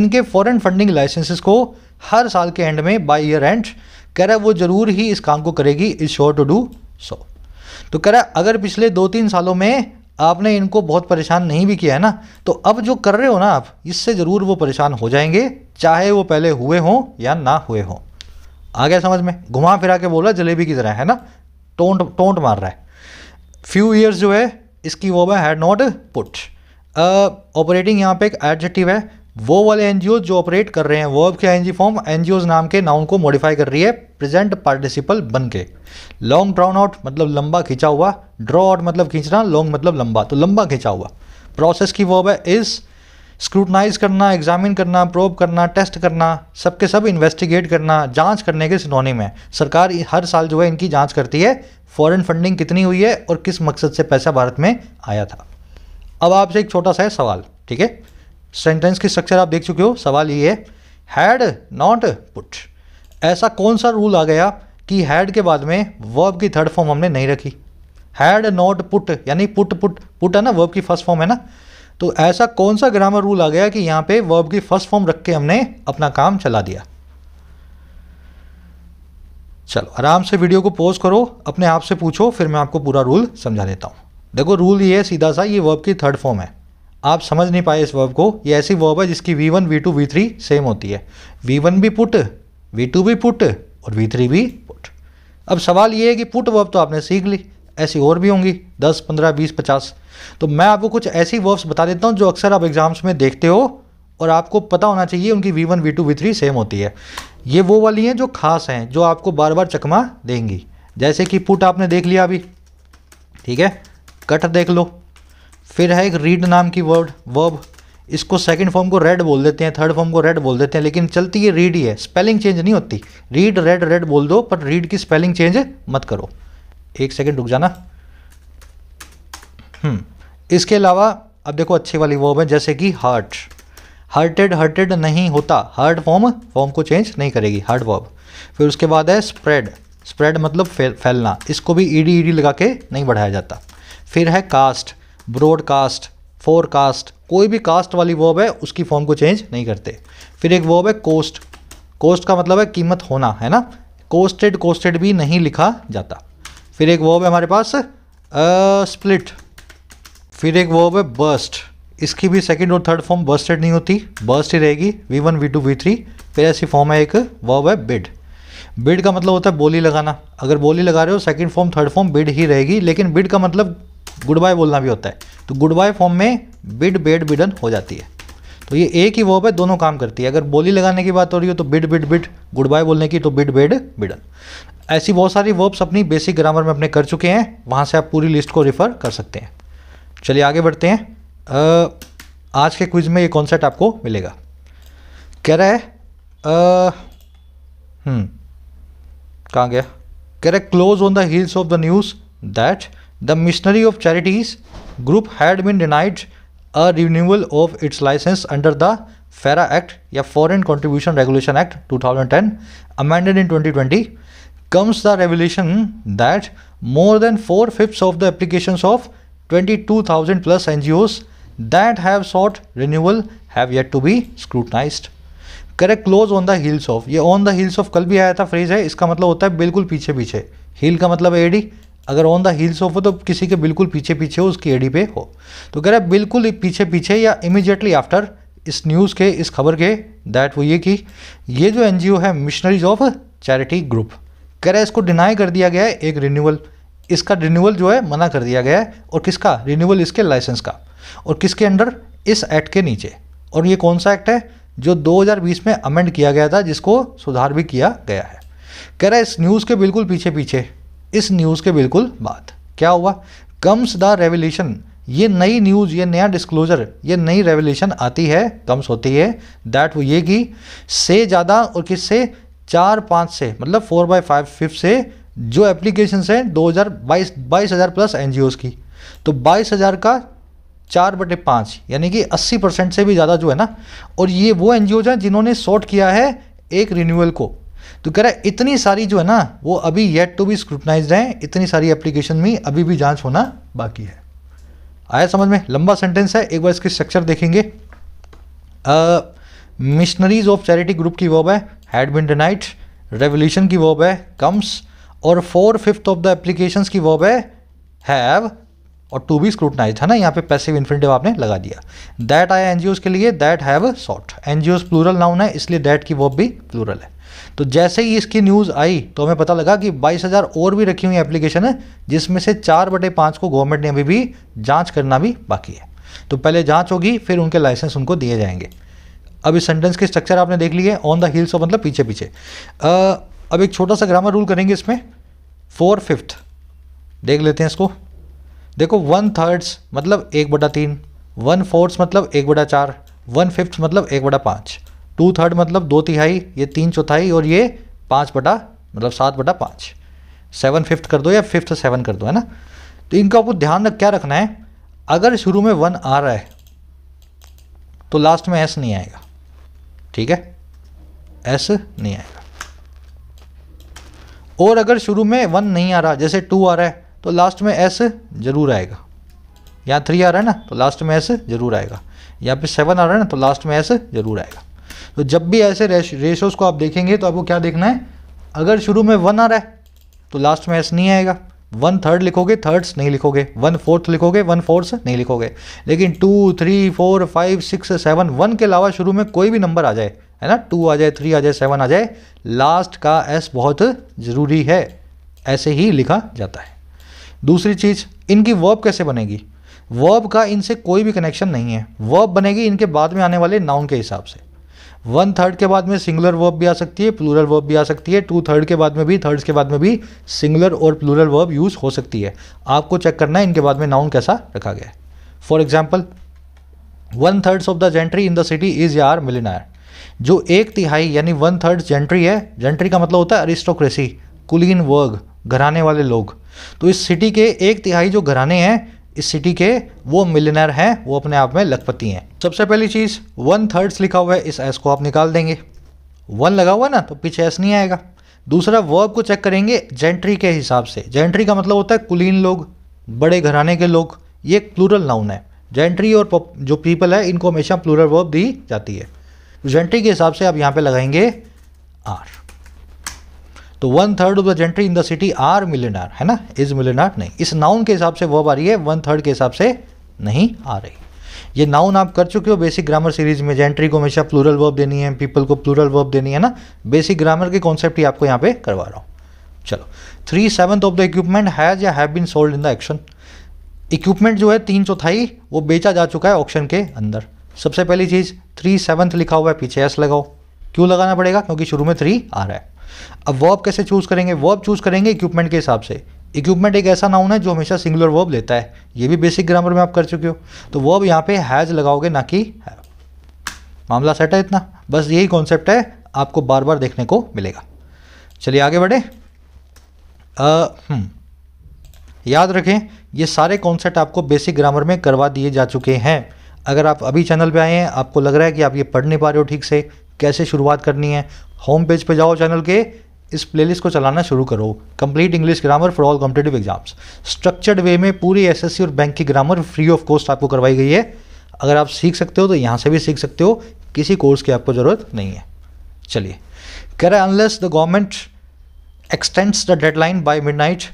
इनके फॉरेन फंडिंग लाइसेंसेस को हर साल के एंड में बाय ईयर एंड कह रहा है वो ज़रूर ही इस काम को करेगी is sure to do so तो कह रहा है अगर पिछले दो तीन सालों में आपने इनको बहुत परेशान नहीं भी किया है ना तो अब जो कर रहे हो ना आप इससे ज़रूर वो परेशान हो जाएंगे चाहे वो पहले हुए हों या ना हुए हों आ गया समझ में घुमा फिरा के बोला जलेबी की तरह है ना टोंट टोंट मार रहा है फ्यू ईयर्स जो है इसकी वो है हैड नॉट पुट ऑपरेटिंग यहाँ पे एक एडजेक्टिव है वो वाले एन जो ऑपरेट कर रहे हैं वर्ब के एन फॉर्म एन नाम के नाउन को मॉडिफाई कर रही है प्रेजेंट पार्टिसिपल बन के लॉन्ग ड्राउन आउट मतलब लंबा खींचा हुआ ड्रॉ आउट मतलब खींचना लॉन्ग मतलब लंबा तो लंबा खींचा हुआ प्रोसेस की वर्ब है इज़ स्क्रूटनाइज करना एग्जामिन करना प्रोब करना टेस्ट करना सबके सब इन्वेस्टिगेट करना जांच करने के सिनोनिम है सरकार हर साल जो है इनकी जांच करती है फॉरेन फंडिंग कितनी हुई है और किस मकसद से पैसा भारत में आया था अब आपसे एक छोटा सा है सवाल ठीक है सेंटेंस की स्ट्रक्चर आप देख चुके हो सवाल ये है हैड नॉट पुट ऐसा कौन सा रूल आ गया कि हैड के बाद में वर्ब की थर्ड फॉर्म हमने नहीं रखी हैड नॉट पुट यानी पुट पुट पुट है ना वर्ब की फर्स्ट फॉर्म है ना तो ऐसा कौन सा ग्रामर रूल आ गया कि यहाँ पे वर्ब की फर्स्ट फॉर्म रख के हमने अपना काम चला दिया चलो आराम से वीडियो को पॉज करो अपने आप से पूछो फिर मैं आपको पूरा रूल समझा देता हूँ देखो रूल ये है सीधा सा ये वर्ब की थर्ड फॉर्म है आप समझ नहीं पाए इस वर्ब को ये ऐसी वर्ब है जिसकी V one V two V three same होती है वी वन भी पुट वी टू भी पुट और वी थ्री भी पुट अब सवाल ये है कि पुट वर्ब तो आपने सीख ली ऐसी और भी होंगी दस पंद्रह बीस पचास तो मैं आपको कुछ ऐसी वर्ब्स बता देता हूँ जो अक्सर आप एग्ज़ाम्स में देखते हो और आपको पता होना चाहिए उनकी V one V two V three same होती है ये वो वाली हैं जो खास हैं जो आपको बार बार चकमा देंगी जैसे कि पुट आपने देख लिया अभी ठीक है कट देख लो फिर है एक रीड नाम की वर्ड वर्ब इसको सेकंड फॉर्म को रेड बोल देते हैं थर्ड फॉर्म को रेड बोल देते हैं लेकिन चलती ये रीड ही है स्पेलिंग चेंज नहीं होती रीड रेड रेड बोल दो पर रीड की स्पेलिंग चेंज मत करो एक सेकंड रुक जाना हम्म। इसके अलावा अब देखो अच्छी वाली वर्ब है जैसे कि हार्ट हार्टेड हार्टेड नहीं होता हार्ड फॉर्म फॉर्म को चेंज नहीं करेगी हार्ड वर्ब फिर उसके बाद है स्प्रेड स्प्रेड मतलब फैलना इसको भी ईडी ईडी लगा के नहीं बढ़ाया जाता फिर है कास्ट ब्रॉडकास्ट फोरकास्ट कोई भी कास्ट वाली वर्ब है उसकी फॉर्म को चेंज नहीं करते फिर एक वर्ब है कोस्ट कोस्ट का मतलब है कीमत होना है ना कोस्टेड कोस्टेड भी नहीं लिखा जाता फिर एक वर्ब है हमारे पास स्प्लिट फिर एक वर्ब है बर्स्ट इसकी भी सेकंड और थर्ड फॉर्म बर्स्टेड नहीं होती बर्स्ट ही रहेगी V one V two V three फिर ऐसी फॉर्म है एक वर्ब है बिड बिड का मतलब होता है बोली लगाना अगर बोली लगा रहे हो second form third form bid ही रहेगी लेकिन बिड का मतलब गुड बाय बोलना भी होता है तो गुड बाय फॉर्म में बिड बेड बिडन हो जाती है तो ये एक ही वर्ब है दोनों काम करती है अगर बोली लगाने की बात हो रही हो तो bid bid bid good bye बोलने की तो बिड बेड बिडन ऐसी बहुत सारी वर्ब्स अपनी बेसिक ग्रामर में अपने कर चुके हैं वहाँ से आप पूरी लिस्ट को रिफ़र कर सकते हैं चलिए आगे बढ़ते हैं आ, आज के क्विज में ये कॉन्सेप्ट आपको मिलेगा कह रहा है हम्म, कहाँ गया on the close on the news of the news that the missionary of charities group had been denied a renewal of its licence under the FERA act या foreign contribution regulation act 2010 amended in 2020 comes the revelation that more than four fifths of the applications of 22,000 plus NGOs that have sought renewal have yet to be scrutinized. Correct close on the heels of ये on the heels of कल भी आया था phrase है इसका मतलब होता है बिल्कुल पीछे पीछे हिल का मतलब एडी अगर ऑन द हिल्स ऑफ हो तो किसी के बिल्कुल पीछे पीछे हो उसकी एडी पे हो तो कह रहा है बिल्कुल पीछे पीछे या इमिजिएटली आफ्टर इस न्यूज़ के इस खबर के दैट वो ये कि ये जो एन है मिशनरीज ऑफ चैरिटी ग्रुप कह रहा है इसको डिनाई कर दिया गया है एक रिन्यूअल इसका रिन्यूअल जो है मना कर दिया गया है और किसका रिन्यूअल इसके लाइसेंस का और किसके अंडर इस एक्ट के नीचे और ये कौन सा एक्ट है जो 2020 में अमेंड किया गया था जिसको सुधार भी किया गया है कह रहा है इस न्यूज़ के बिल्कुल पीछे पीछे इस न्यूज़ के बिल्कुल बाद क्या हुआ कम्स द रेवल्यूशन ये नई न्यूज़ ये नया डिस्क्लोजर ये नई रेवल्यूशन आती है कम्स होती है दैट वो ये कि से ज़्यादा और किससे चार पाँच से मतलब फोर बाय फाइव फिफ्थ से जो एप्लीकेशन हैं दो हज़ार प्लस एन की तो बाईस हज़ार का चार बटे पाँच यानी कि अस्सी परसेंट से भी ज़्यादा जो है ना और ये वो एन हैं जिन्होंने सॉर्ट किया है एक रिन्यूअल को तो कह रहा है इतनी सारी जो है ना वो अभी येट टू बी स्क्रूटनाइज हैं इतनी सारी एप्लीकेशन में अभी भी जांच होना बाकी है आया समझ में लंबा सेंटेंस है एक बार इसके स्ट्रक्चर देखेंगे मिशनरीज ऑफ चैरिटी ग्रुप की वॉब है हैड बिन डिनाइट रेवोल्यूशन की वॉब है कम्स और four fifth of the application की वॉब है हैव और टू बी स्क्रूटनाइज है ना यहाँ पे पैसिव इन्फिनेटिव आपने लगा दिया दैट आया एन के लिए that have sought N plural noun है इसलिए दैट की वर्ब भी प्लूरल है तो जैसे ही इसकी न्यूज़ आई तो हमें पता लगा कि 22,000 और भी रखी हुई एप्लीकेशन है जिसमें से चार बटे पाँच को गवर्नमेंट ने अभी भी जाँच करना भी बाकी है तो पहले जाँच होगी फिर उनके लाइसेंस उनको दिए जाएंगे अब इस सेंटेंस के स्ट्रक्चर आपने देख लिए ऑन द हिल्स ऑफ मतलब पीछे पीछे अब एक छोटा सा ग्रामर रूल करेंगे इसमें फोर फिफ्थ देख लेते हैं इसको देखो वन थर्ड्स मतलब एक बटा तीन वन फोर्थ मतलब एक बटा चार वन फिफ्थ मतलब एक बटा पाँच टू थर्ड मतलब दो तिहाई ये तीन चौथाई और ये पाँच बटा मतलब सात बटा पाँच सेवन फिफ्थ कर दो या फिफ्थ सेवन कर दो है ना तो इनका आपको ध्यान रख क्या रखना है अगर शुरू में वन आ रहा है तो लास्ट में एस नहीं आएगा ठीक है एस नहीं आएगा और अगर शुरू में वन नहीं आ रहा जैसे टू आ रहा है तो लास्ट में एस जरूर आएगा यहाँ थ्री आ रहा है ना तो लास्ट में एस जरूर आएगा यहाँ पे सेवन आ रहा है ना तो लास्ट में एस जरूर आएगा तो जब भी ऐसे रेशोस को आप देखेंगे तो आपको क्या देखना है अगर शुरू में वन आ रहा है तो लास्ट में एस नहीं आएगा वन थर्ड लिखोगे थर्ड्स नहीं लिखोगे वन फोर्थ लिखोगे वन फोर्थ नहीं लिखोगे लेकिन two three four five six seven one के अलावा शुरू में कोई भी नंबर आ जाए है ना टू आ जाए थ्री आ जाए सेवन आ जाए लास्ट का एस बहुत ज़रूरी है ऐसे ही लिखा जाता है दूसरी चीज़ इनकी वर्ब कैसे बनेगी वर्ब का इनसे कोई भी कनेक्शन नहीं है वर्ब बनेगी इनके बाद में आने वाले नाउन के हिसाब से वन थर्ड के बाद में सिंगुलर वर्ब भी आ सकती है प्लूरल वर्ब भी आ सकती है टू थर्ड के बाद में भी थर्ड्स के बाद में भी सिंगुलर और प्लूरल वर्ब यूज़ हो सकती है आपको चेक करना है इनके बाद में नाउन कैसा रखा गया है for example one thirds of the gentry in the city is यार मिलिनायर जो एक तिहाई यानी वन थर्ड जेंट्री है जेंट्री का मतलब होता है अरिस्टोक्रेसी कुलीन वर्ग घराने वाले लोग तो इस सिटी के एक तिहाई जो घराने हैं इस सिटी के वो मिलनर हैं वो अपने आप में लखपति हैं सबसे पहली चीज़ वन थर्ड्स लिखा हुआ है इस एस को आप निकाल देंगे वन लगा हुआ है ना तो पीछे एस नहीं आएगा दूसरा वर्ब को चेक करेंगे जेंट्री के हिसाब से जेंट्री का मतलब होता है कुलीन लोग बड़े घराने के लोग ये एक प्लूरल नाउन है जेंट्री और जो पीपल है इनको हमेशा प्लूरल वर्ब दी जाती है जेंट्री के हिसाब से आप यहाँ पे लगाएंगे आर तो one third of the gentry in the city are millionaire है ना इज मिलेनार नहीं इस नाउन के हिसाब से वर्ब आ रही है वन थर्ड के हिसाब से नहीं आ रही ये नाउन आप कर चुके हो बेसिक ग्रामर सीरीज में जेंट्री को हमेशा प्लूरल वर्ब देनी है पीपल को प्लूरल वर्ब देनी है ना बेसिक ग्रामर के कॉन्सेप्ट ही आपको यहाँ पे करवा रहा हूँ चलो three seven of the equipment has या have been sold in the auction equipment जो है तीन चौथाई वो बेचा जा चुका है ऑप्शन के अंदर सबसे पहली चीज़ थ्री सेवन्थ लिखा हुआ है पीछे एस लगाओ क्यों लगाना पड़ेगा क्योंकि शुरू में थ्री आ रहा है अब वर्ब कैसे चूज़ करेंगे वर्ब चूज़ करेंगे इक्विपमेंट के हिसाब से इक्विपमेंट एक ऐसा नाउन है जो हमेशा सिंगुलर वर्ब लेता है ये भी बेसिक ग्रामर में आप कर चुके हो तो वर्ब यहाँ पे हैज़ लगाओगे ना कि हैव मामला सेट है इतना बस यही कॉन्सेप्ट है आपको बार बार देखने को मिलेगा चलिए आगे बढ़े हम्म। याद रखें ये सारे कॉन्सेप्ट आपको बेसिक ग्रामर में करवा दिए जा चुके हैं अगर आप अभी चैनल पे आए हैं आपको लग रहा है कि आप ये पढ़ नहीं पा रहे हो ठीक से कैसे शुरुआत करनी है होम पेज पे जाओ चैनल के इस प्लेलिस्ट को चलाना शुरू करो complete English grammar for all competitive exams structured way में पूरी एसएससी और बैंक की ग्रामर फ्री ऑफ कॉस्ट आपको करवाई गई है अगर आप सीख सकते हो तो यहाँ से भी सीख सकते हो किसी कोर्स की आपको ज़रूरत नहीं है चलिए कह रहा है unless the government the deadline by mid night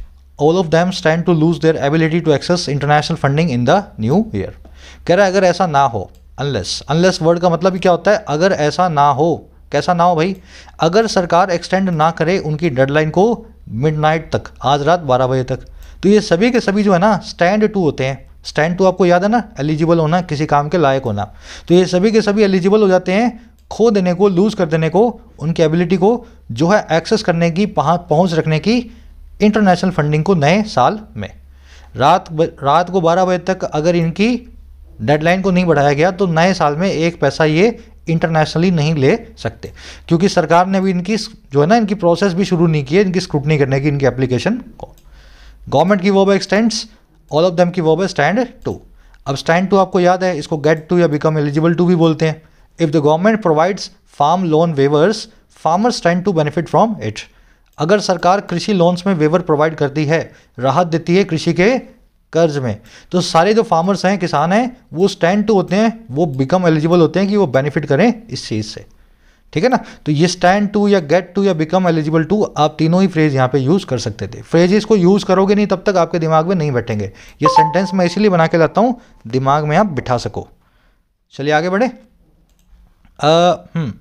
all of them stand to lose their ability to access international funding in the new year कह रहा है अगर ऐसा ना हो अनलेस अनलेस वर्ड का मतलब क्या होता है अगर ऐसा ना हो कैसा ना हो भाई अगर सरकार एक्सटेंड ना करे उनकी डेडलाइन को मिडनाइट तक आज रात बारह बजे तक तो ये सभी के सभी जो है ना स्टैंड टू होते हैं स्टैंड टू आपको याद है ना एलिजिबल होना किसी काम के लायक होना तो ये सभी के सभी एलिजिबल हो जाते हैं खो देने को लूज़ कर देने को उनकी एबिलिटी को जो है एक्सेस करने की पहुंच रखने की इंटरनेशनल फंडिंग को नए साल में रात रात को 12 बजे तक अगर इनकी डेडलाइन को नहीं बढ़ाया गया तो नए साल में एक पैसा ये इंटरनेशनली नहीं ले सकते क्योंकि सरकार ने भी इनकी जो है ना इनकी प्रोसेस भी शुरू नहीं की है इनकी स्क्रूटनी करने की इनकी एप्लीकेशन को गवर्नमेंट की वो back stand all of them की वो स्टैंड टू अब स्टैंड टू आपको याद है इसको गेट टू या बिकम एलिजिबल टू भी बोलते हैं if the government provides farm loan waivers farmer stand to benefit from it अगर सरकार कृषि लोन्स में वेवर प्रोवाइड करती है राहत देती है कृषि के कर्ज में तो सारे जो फार्मर्स हैं किसान हैं वो स्टैंड टू होते हैं वो बिकम एलिजिबल होते हैं कि वो बेनिफिट करें इस चीज़ से ठीक है ना तो ये स्टैंड टू या गेट टू या बिकम एलिजिबल टू आप तीनों ही फ्रेज यहाँ पे यूज़ कर सकते थे फ्रेजेस को यूज़ करोगे नहीं तब तक आपके दिमाग में नहीं बैठेंगे ये सेंटेंस मैं इसीलिए बना के लाता हूँ दिमाग में आप बिठा सको चलिए आगे बढ़े हम्म,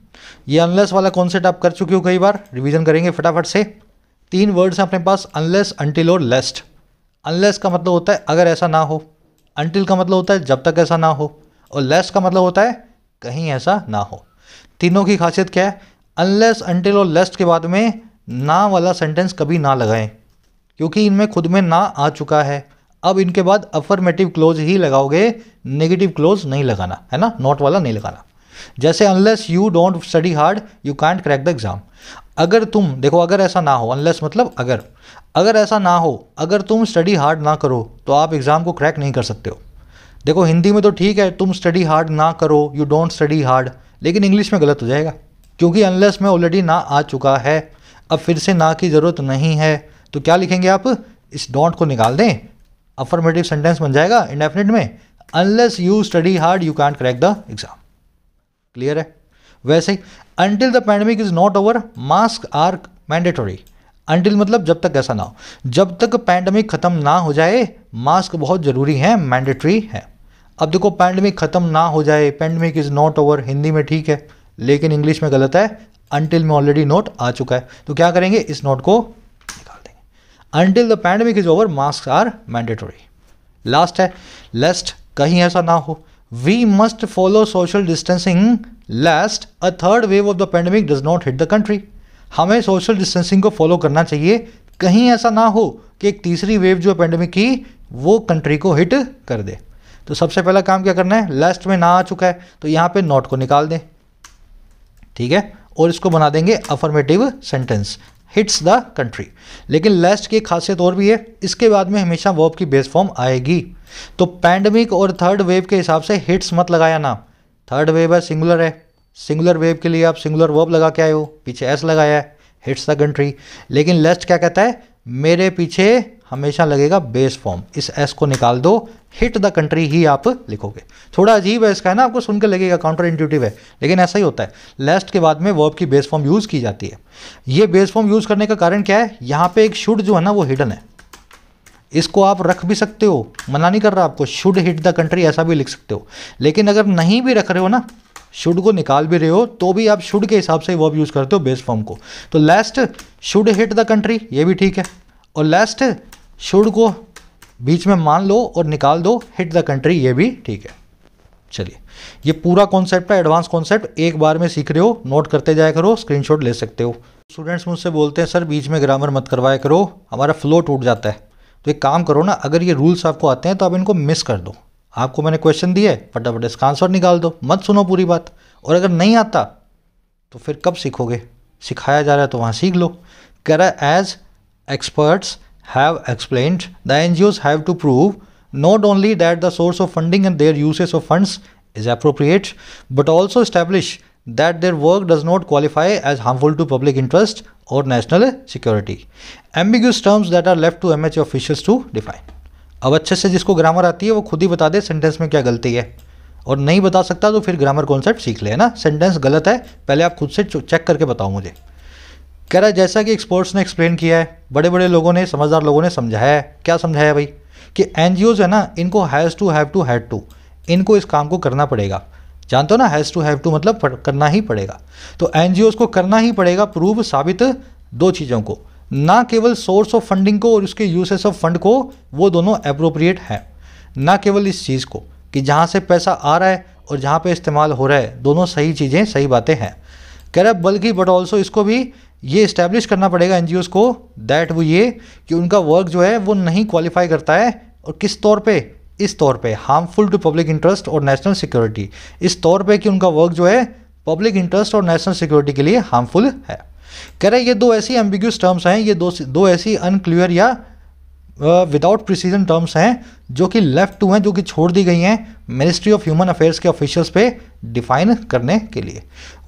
ये अनलेस वाला कॉन्सेप्ट आप कर चुके हो कई बार रिविजन करेंगे फटाफट से तीन वर्ड्स हैं अपने पास अनलेस अंटिल और लेस्ट अनलेस का मतलब होता है अगर ऐसा ना हो अनटिल का मतलब होता है जब तक ऐसा ना हो और लेस का मतलब होता है कहीं ऐसा ना हो तीनों की खासियत क्या है अनलेस अनटिल और लेस्ट के बाद में ना वाला सेंटेंस कभी ना लगाएं क्योंकि इनमें खुद में ना आ चुका है अब इनके बाद अफर्मेटिव क्लोज ही लगाओगे नेगेटिव क्लोज नहीं लगाना है ना नॉट वाला नहीं लगाना जैसे unless you don't study hard you can't crack the exam अगर तुम देखो अगर ऐसा ना हो अनलेस मतलब अगर अगर ऐसा ना हो अगर तुम स्टडी हार्ड ना करो तो आप एग्ज़ाम को क्रैक नहीं कर सकते हो देखो हिंदी में तो ठीक है तुम स्टडी हार्ड ना करो यू डोंट स्टडी हार्ड लेकिन इंग्लिश में गलत हो जाएगा क्योंकि अनलेस में ऑलरेडी ना आ चुका है अब फिर से ना की ज़रूरत नहीं है तो क्या लिखेंगे आप इस डोंट को निकाल दें अफर्मेटिव सेंटेंस बन जाएगा इंडेफिनेट में unless you study hard you can't crack the exam clear है वैसे ही until the pandemic is not over mask are mandatory until मतलब जब तक ऐसा ना हो जब तक पैंडमिक ख़त्म ना हो जाए मास्क बहुत ज़रूरी है मैंडेटरी है अब देखो पैंडमिक ख़त्म ना हो जाए pandemic is not over Hindi में ठीक है लेकिन इंग्लिश में गलत है अनटिल में ऑलरेडी नोट आ चुका है तो क्या करेंगे इस नोट को निकाल देंगे until the pandemic is over mask are mandatory last है लेस्ट कहीं ऐसा ना हो we must follow social distancing lest a third wave of the pandemic does not hit the country हमें सोशल डिस्टेंसिंग को फॉलो करना चाहिए कहीं ऐसा ना हो कि एक तीसरी वेव जो है पेंडेमिक की वो कंट्री को हिट कर दे तो सबसे पहला काम क्या करना है लास्ट में ना आ चुका है तो यहाँ पे नोट को निकाल दें ठीक है और इसको बना देंगे affirmative sentence hits the country लेकिन लास्ट की खासियत और भी है इसके बाद में हमेशा वर्ब की बेस फॉर्म आएगी तो पैंडमिक और थर्ड वेव के हिसाब से हिट्स मत लगाया ना थर्ड वेव है सिंगुलर है सिंगुलर वेब के लिए आप सिंगुलर वर्ब लगा के आए हो पीछे एस लगाया है हिट्स द कंट्री लेकिन लेस्ट क्या कहता है मेरे पीछे हमेशा लगेगा बेस फॉर्म इस एस को निकाल दो हिट द कंट्री ही आप लिखोगे थोड़ा अजीब है इसका है ना आपको सुनकर लगेगा काउंटर इंट्यूटिव है लेकिन ऐसा ही होता है लेस्ट के बाद में वर्ब की बेस फॉर्म यूज़ की जाती है ये बेस फॉर्म यूज़ करने का कारण क्या है यहाँ पे एक शुड जो है ना वो हिडन है इसको आप रख भी सकते हो मना नहीं कर रहा आपको शुड हिट द कंट्री ऐसा भी लिख सकते हो लेकिन अगर नहीं भी रख रहे हो ना शुड को निकाल भी रहे हो तो भी आप शुड के हिसाब से वर्ब यूज़ करते हो बेस फॉर्म को तो lest should hit the country ये भी ठीक है और लेस्ट शुड को बीच में मान लो और निकाल दो हिट द कंट्री ये भी ठीक है चलिए ये पूरा कॉन्सेप्ट है एडवांस कॉन्सेप्ट एक बार में सीख रहे हो नोट करते जाया करो स्क्रीनशॉट ले सकते हो स्टूडेंट्स मुझसे बोलते हैं सर बीच में ग्रामर मत करवाया करो हमारा फ्लो टूट जाता है तो एक काम करो ना अगर ये रूल्स आपको आते हैं तो आप इनको मिस कर दो आपको मैंने क्वेश्चन दिया है फटाफट इसका आंसर निकाल दो मत सुनो पूरी बात और अगर नहीं आता तो फिर कब सीखोगे सिखाया जा रहा है तो वहाँ सीख लो करा as experts have explain the N G NGOs have to prove not only that the source of funding and their usage of funds is appropriate but also establish that their work does not qualify as harmful to public interest और national security ambiguous terms that are left to M H officials to define अब अच्छे से जिसको grammar आती है वो खुद ही बता दे सेंटेंस में क्या गलती है और नहीं बता सकता तो फिर ग्रामर कॉन्सेप्ट सीख ले है ना सेंटेंस गलत है पहले आप खुद से चेक करके बताओ मुझे कह रहा है जैसा कि एक्सपर्ट्स ने एक्सप्लेन किया है बड़े बड़े लोगों ने समझदार लोगों ने समझाया है क्या समझाया भाई कि एन है ना इनको has to have to had to इनको इस काम को करना पड़ेगा जानते हो ना हैज़ टू हैव टू मतलब करना ही पड़ेगा तो एन को करना ही पड़ेगा प्रूव साबित दो चीज़ों को ना केवल सोर्स ऑफ फंडिंग को और उसके यूसेस ऑफ फंड को वो दोनों अप्रोप्रिएट है ना केवल इस चीज़ को कि जहाँ से पैसा आ रहा है और जहाँ पे इस्तेमाल हो रहा है दोनों सही चीज़ें सही बातें हैं कह रहे बल्कि बट ऑल्सो इसको भी ये इस्टेब्लिश करना पड़ेगा एन को दैट वो ये कि उनका वर्क जो है वो नहीं क्वालिफाई करता है और किस तौर पर इस तौर पे हार्मफुल टू पब्लिक इंटरेस्ट और नेशनल सिक्योरिटी इस तौर पे कि उनका वर्क जो है पब्लिक इंटरेस्ट और नेशनल सिक्योरिटी के लिए हार्मफुल है कह रहे हैं ये दो ऐसी एम्बिग्यूस टर्म्स हैं ये दो दो ऐसी अनक्लियर या विदाउट प्रिसीजन टर्म्स हैं जो कि लेफ्ट टू हैं जो कि छोड़ दी गई हैं मिनिस्ट्री ऑफ ह्यूमन अफेयर्स के ऑफिशियल्स पे डिफाइन करने के लिए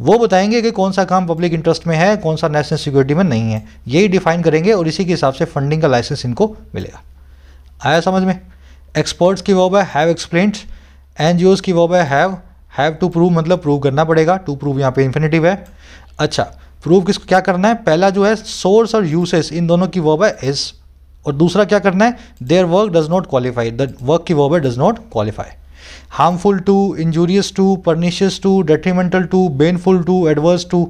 वो बताएंगे कि कौन सा काम पब्लिक इंटरेस्ट में है कौन सा नेशनल सिक्योरिटी में नहीं है यही डिफाइन करेंगे और इसी के हिसाब से फंडिंग का लाइसेंस इनको मिलेगा आया समझ में एक्सपर्ट्स की वॉब हैव एक्सप्लेन एन की verb have have to prove मतलब प्रूव करना पड़ेगा टू प्रूव यहाँ पे इन्फिनेटिव है अच्छा प्रूव किस क्या करना है पहला जो है सोर्स और यूसेस इन दोनों की वर्ब है इस और दूसरा क्या करना है their work does not qualify the work की वर्ब है does not qualify harmful to injurious to pernicious to detrimental to baneful to adverse to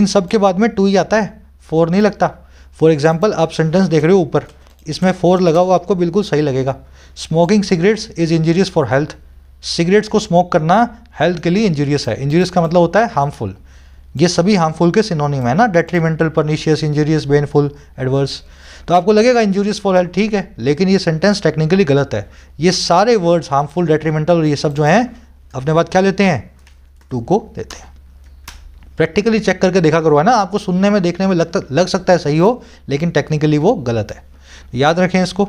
इन सब के बाद में टू ही आता है फोर नहीं लगता फॉर एग्जाम्पल आप सेंटेंस देख रहे हो ऊपर इसमें फोर लगा हुआ आपको बिल्कुल सही लगेगा smoking cigarettes is injurious for health cigarettes को स्मोक करना हेल्थ के लिए इंजूरियस है इंजूरियस का मतलब होता है हार्मफुल ये सभी हार्मफुल के सिनोनिम है ना detrimental pernicious injurious baneful adverse तो आपको लगेगा इंजूरियस फॉर हेल्थ ठीक है लेकिन ये सेंटेंस टेक्निकली गलत है ये सारे वर्ड्स हार्मफुल डेट्रीमेंटल और ये सब जो हैं अपने बाद क्या लेते हैं टू को देते हैं प्रैक्टिकली चेक करके देखा करो है ना आपको सुनने में देखने में लगता लग सकता है सही हो लेकिन टेक्निकली वो गलत है याद रखें इसको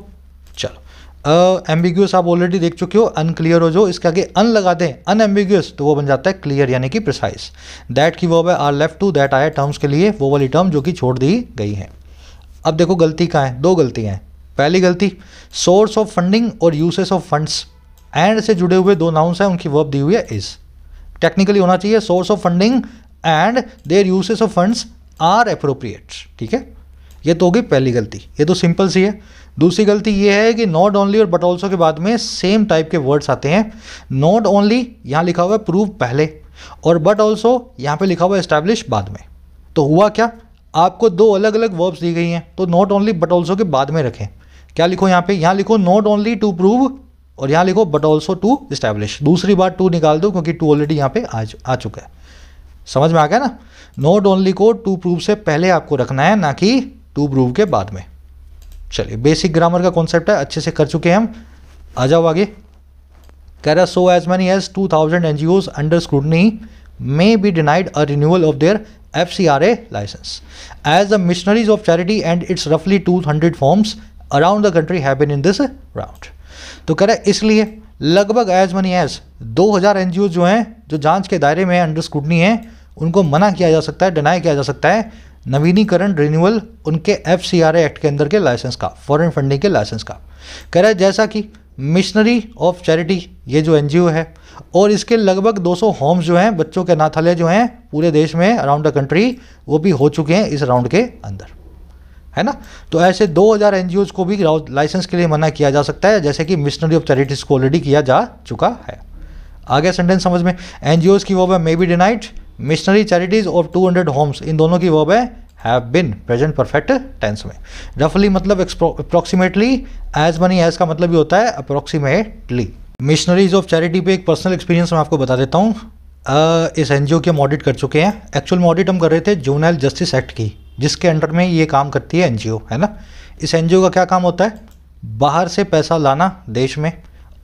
चलो एम्बिग्यूस आप ऑलरेडी देख चुके हो अनक्लियर हो जो इसके आगे अन लगाते हैं अनएम्बिग्यूस तो वो बन जाता है क्लियर यानी कि प्रिसाइस दैट की वो है आर लेफ्ट टू दैट आया टर्म्स के लिए वो वाली टर्म जो कि छोड़ दी गई है अब देखो गलती कहाँ है दो गलतियाँ हैं पहली गलती सोर्स ऑफ फंडिंग और यूसेस ऑफ फंड्स एंड से जुड़े हुए दो नाउंस हैं उनकी वर्ब दी हुई है इज टेक्निकली होना चाहिए source of funding and their uses of funds are appropriate ठीक है ये तो होगी पहली गलती ये तो सिंपल सी है दूसरी गलती ये है कि नॉट ओनली और बट ऑल्सो के बाद में सेम टाइप के वर्ड्स आते हैं नॉट ओनली यहाँ लिखा हुआ है प्रूव पहले और बट ऑल्सो यहाँ पे लिखा हुआ है इस्टेब्लिश बाद में तो हुआ क्या आपको दो अलग अलग वर्ब्स दी गई हैं तो नॉट ओनली बट ऑल्सो के बाद में रखें क्या लिखो यहाँ पे यहाँ लिखो नॉट ओनली टू प्रूव और यहाँ लिखो बट ऑल्सो टू इस्टेब्लिश दूसरी बार टू निकाल दो क्योंकि टू ऑलरेडी यहाँ पे आ, आ चुका है समझ में आ गया ना नॉट ओनली को टू प्रूव से पहले आपको रखना है ना कि टू प्रूव के बाद में चलिए बेसिक ग्रामर का कॉन्सेप्ट है अच्छे से कर चुके हैं हम आ जाओ आगे कह रहा so as many as two thousand N G NGOs under scrutiny may be denied a renewal of their F C FCRA licence as the missionaries of charity and its रफली two hundred forms around the country have been in this round तो कह रहा है इसलिए लगभग as money as 2000 NGO जो हैं जो जांच के दायरे में अंडर स्क्रूटनी है उनको मना किया जा सकता है डिनाई किया जा सकता है नवीनीकरण रिन्यूअल उनके एफ एक्ट के अंदर के लाइसेंस का फॉरेन फंडिंग के लाइसेंस का कह रहा है जैसा कि मिशनरी ऑफ चैरिटी ये जो एन है और इसके लगभग 200 होम्स जो हैं बच्चों के नाथालय जो हैं पूरे देश में अराउंड द कंट्री वो भी हो चुके हैं इस राउंड के अंदर है ना तो ऐसे 2000 हज़ार को भी लाइसेंस के लिए मना किया जा सकता है जैसे कि मिशनरी ऑफ चैरिटीज़ को ऑलरेडी किया जा चुका है आगे सेंटेंस समझ में एन की वो may be denied missionary charities of 200 homes इन दोनों की वर्ब है have been present perfect tense में रफली मतलब अप्रॉक्सीमेटली एज मनी एज का मतलब ये होता है अप्रोक्सीमेटली मिशनरीज ऑफ चैरिटी पे एक पर्सनल एक्सपीरियंस मैं आपको बता देता हूँ uh, इस एनजीओ के हम ऑडिट कर चुके हैं एक्चुअल में ऑडिट हम कर रहे थे जुवनाइल जस्टिस एक्ट की जिसके अंडर में ये काम करती है ओ है ना इस ओ का क्या काम होता है बाहर से पैसा लाना देश में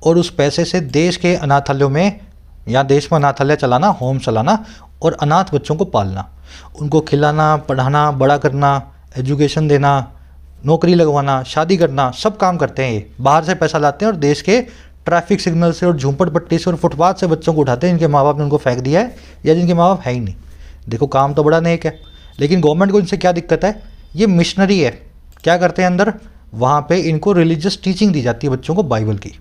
और उस पैसे से देश के अनाथालयों में या देश में अनाथालय चलाना होम चलाना और अनाथ बच्चों को पालना उनको खिलाना पढ़ाना बड़ा करना एजुकेशन देना नौकरी लगवाना शादी करना सब काम करते हैं ये बाहर से पैसा लाते हैं और देश के ट्रैफिक सिग्नल से और झूमपट पट्टी से और फुटपाथ से बच्चों को उठाते हैं जिनके माँ बाप ने उनको फेंक दिया है या जिनके माँ बाप है ही नहीं देखो काम तो बड़ा नेक है लेकिन गवर्नमेंट को इनसे क्या दिक्कत है ये मिशनरी है क्या करते हैं अंदर वहाँ पे इनको रिलीजियस टीचिंग दी जाती है बच्चों को बाइबल की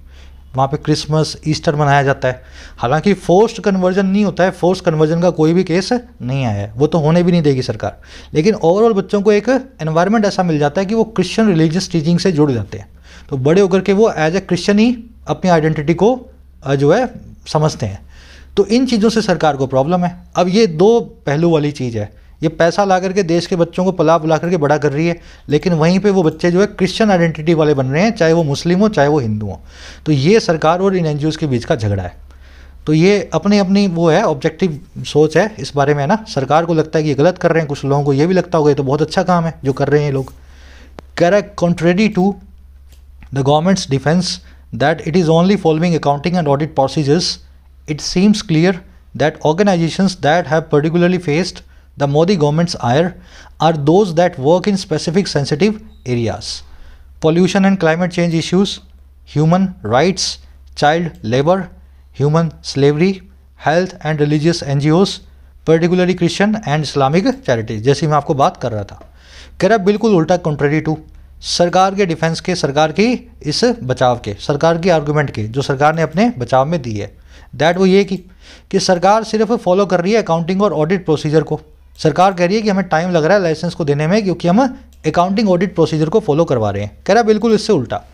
वहाँ पे क्रिसमस ईस्टर मनाया जाता है हालांकि फोर्स्ड कन्वर्जन नहीं होता है फोर्स कन्वर्जन का कोई भी केस नहीं आया है वो तो होने भी नहीं देगी सरकार लेकिन ओवरऑल बच्चों को एक एनवायरनमेंट ऐसा मिल जाता है कि वो क्रिश्चियन रिलीजियस टीचिंग से जुड़ जाते हैं तो बड़े होकर के वो एज ए क्रिश्चियन ही अपनी आइडेंटिटी को जो है समझते हैं तो इन चीज़ों से सरकार को प्रॉब्लम है अब ये दो पहलू वाली चीज़ है ये पैसा ला करके देश के बच्चों को पला बुला करके बड़ा कर रही है लेकिन वहीं पे वो बच्चे जो है क्रिश्चियन आइडेंटिटी वाले बन रहे हैं चाहे वो मुस्लिम हो चाहे वो हिंदू हो तो ये सरकार और इन एन के बीच का झगड़ा है तो ये अपनी अपनी वो है ऑब्जेक्टिव सोच है इस बारे में है ना सरकार को लगता है कि ये गलत कर रहे हैं कुछ लोगों को ये भी लगता होगा ये तो बहुत अच्छा काम है जो कर रहे हैं लोग correct contrary to the government's defence that it is only following accounting and audit procedures it seems clear that organisation that have particularly faced the Modi government's ire are those that work in specific sensitive areas pollution and climate change issues, human rights, child labor, human slavery, health and religious ngos G Os particularly Christian and Islamic charities जैसी मैं आपको बात कर रहा था कह रहा बिल्कुल उल्टा कंट्रेरी टू सरकार के डिफेंस के सरकार की इस बचाव के सरकार की आर्गूमेंट के जो सरकार ने अपने बचाव में दी है दैट वो ये कि, कि सरकार सिर्फ फॉलो कर रही है अकाउंटिंग और ऑडिट प्रोसीजर को सरकार कह रही है कि हमें टाइम लग रहा है लाइसेंस को देने में क्योंकि हम अकाउंटिंग ऑडिट प्रोसीजर को फॉलो करवा रहे हैं कह रहा बिल्कुल इससे उल्टा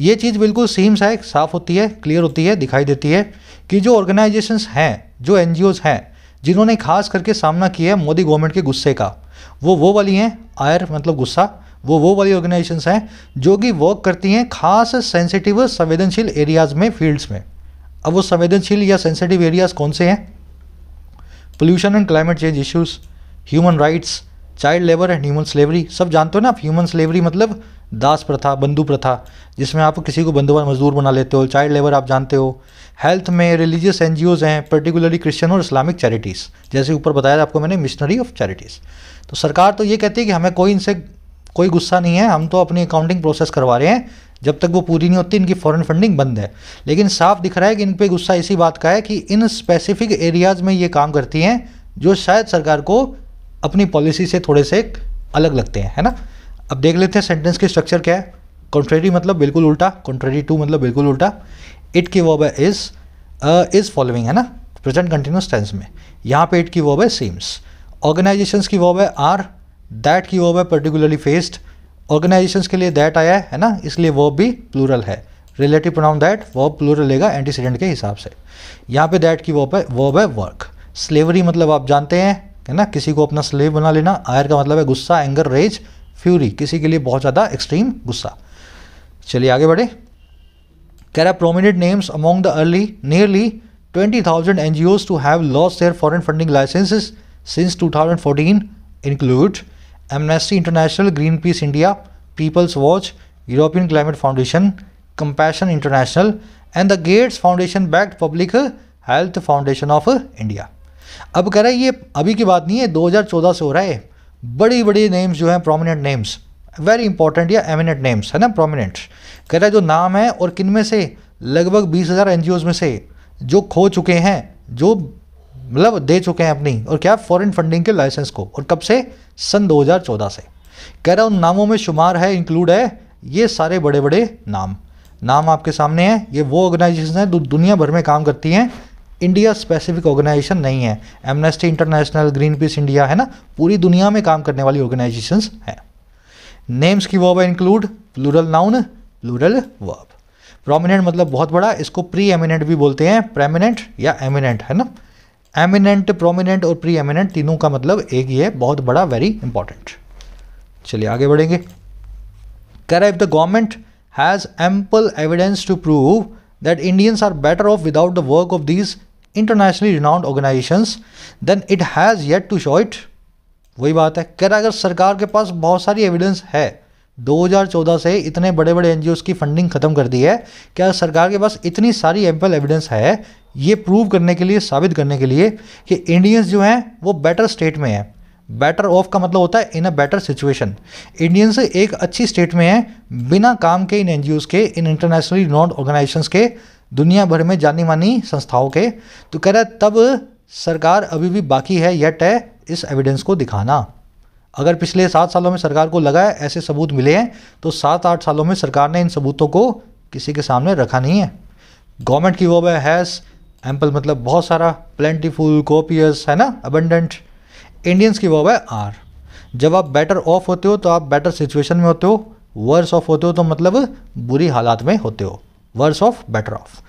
ये चीज़ बिल्कुल सीम सा साफ होती है क्लियर होती है दिखाई देती है कि जो ऑर्गेनाइजेशंस हैं जो एन हैं जिन्होंने खास करके सामना किया है मोदी गवर्नमेंट के गुस्से का वो वो वाली हैं आयर मतलब गुस्सा वो वो वाली ऑर्गेनाइजेशंस हैं जो कि वर्क करती हैं खास सेंसिटिव संवेदनशील एरियाज़ में फील्ड्स में अब वो संवेदनशील या सेंसिटिव एरियाज़ कौन से हैं pollution and climate change issues human rights child labour and human slavery सब जानते हो ना आप ह्यूमन स्लेवरी मतलब दास प्रथा बंधु प्रथा जिसमें आप किसी को बंधुआ मजदूर बना लेते हो चाइल्ड लेबर आप जानते हो हेल्थ में रिलीजियस एन हैं पर्टिकुलरली क्रिश्चियन और इस्लामिक चैरिटीज़ जैसे ऊपर बताया आपको मैंने मिशनरी ऑफ चैरिटीज़ तो सरकार तो ये कहती है कि हमें कोई इनसे कोई गुस्सा नहीं है हम तो अपनी अकाउंटिंग प्रोसेस करवा रहे हैं जब तक वो पूरी नहीं होती इनकी फॉरेन फंडिंग बंद है लेकिन साफ दिख रहा है कि इन पर गुस्सा इसी बात का है कि इन स्पेसिफिक एरियाज़ में ये काम करती हैं जो शायद सरकार को अपनी पॉलिसी से थोड़े से अलग लगते हैं है ना अब देख लेते हैं सेंटेंस की स्ट्रक्चर क्या है कॉन्ट्रेरी मतलब बिल्कुल उल्टा कॉन्ट्रेरी टू मतलब बिल्कुल उल्टा इट की वर्ब है इज इज फॉलोइंग है ना प्रेजेंट कंटिन्यूस टेंस में यहाँ पे इट की वर्ब है सीम्स ऑर्गेनाइजेशंस की वर्ब है आर दैट की वर्ब है पर्टिकुलरली फेस्ड ऑर्गेनाइजेशंस के लिए दैट आया है ना इसलिए वर्ब भी प्लूरल है relative pronoun that verb plural लेगा एंटीसीडेंट के हिसाब से यहाँ पे दैट की वर्ब है वर्ब है वर्क स्लेवरी मतलब आप जानते हैं है ना किसी को अपना स्लेव बना लेना आयर का मतलब है गुस्सा एंगर रेज फ्यूरी किसी के लिए बहुत ज़्यादा एक्सट्रीम गुस्सा चलिए आगे बढ़े कैर रहा prominent names among the early nearly twenty thousand N G NGOs to have lost their foreign funding licences since two thousand fourteen include Amnesty International Greenpeace India People's Watch European Climate Foundation Compassion International and the Gates Foundation backed Public Health Foundation of India अब कह रहा है ये अभी की बात नहीं है 2014 से हो रहा है बड़ी बड़ी नेम्स जो हैं प्रोमिनेंट नेम्स वेरी इंपॉर्टेंट या एमिनेंट नेम्स है ना प्रोमिनेंट कह रहा है जो नाम है और किन में से लगभग बीस हज़ार एन में से जो खो चुके हैं जो मतलब दे चुके हैं अपनी और क्या फॉरेन फंडिंग के लाइसेंस को और कब से सन 2014 से कह रहा उन नामों में शुमार है इंक्लूड है ये सारे बड़े बड़े नाम नाम आपके सामने हैं ये वो ऑर्गेनाइजेशन हैं जो दुनिया भर में काम करती हैं इंडिया स्पेसिफिक ऑर्गेनाइजेशन नहीं है Amnesty International Greenpeace India है ना पूरी दुनिया में काम करने वाली ऑर्गेनाइजेशन हैं नेम्स की verb include plural noun plural verb prominent मतलब बहुत बड़ा इसको प्री एमिनेंट भी बोलते हैं प्रेमिनेंट या एमिनेंट है ना एमिनेंट प्रोमिनेंट और प्री एमिनेंट तीनों का मतलब एक ही है बहुत बड़ा वेरी इंपॉर्टेंट चलिए आगे बढ़ेंगे कह if the government has ample evidence to prove that Indians are better off without the work of these internationally renowned organisations then it has yet to show it वही बात है कह रहा अगर सरकार के पास बहुत सारी एविडेंस है 2014 से इतने बड़े बड़े एन की फंडिंग ख़त्म कर दी है क्या सरकार के पास इतनी सारी एम्पल एविडेंस है ये प्रूव करने के लिए साबित करने के लिए कि इंडियंस जो हैं वो बेटर स्टेट में हैं बेटर ऑफ का मतलब होता है in a better situation Indians एक अच्छी स्टेट में हैं बिना काम के इन एन के इन इंटरनेशनली नॉन ऑर्गेनाइजेशन के दुनिया भर में जानी मानी संस्थाओं के तो कह रहा है तब सरकार अभी भी बाकी है यह तय इस एविडेंस को दिखाना अगर पिछले सात सालों में सरकार को लगा है ऐसे सबूत मिले हैं तो सात आठ सालों में सरकार ने इन सबूतों को किसी के सामने रखा नहीं है गवर्नमेंट की वो हैस एम्पल मतलब बहुत सारा प्लेंटीफुल कॉपियस है ना अबंडेंट इंडियंस की वो है आर जब आप बेटर ऑफ होते हो तो आप बेटर सिचुएशन में होते हो वर्स ऑफ होते हो तो मतलब बुरी हालात में होते हो worse off better off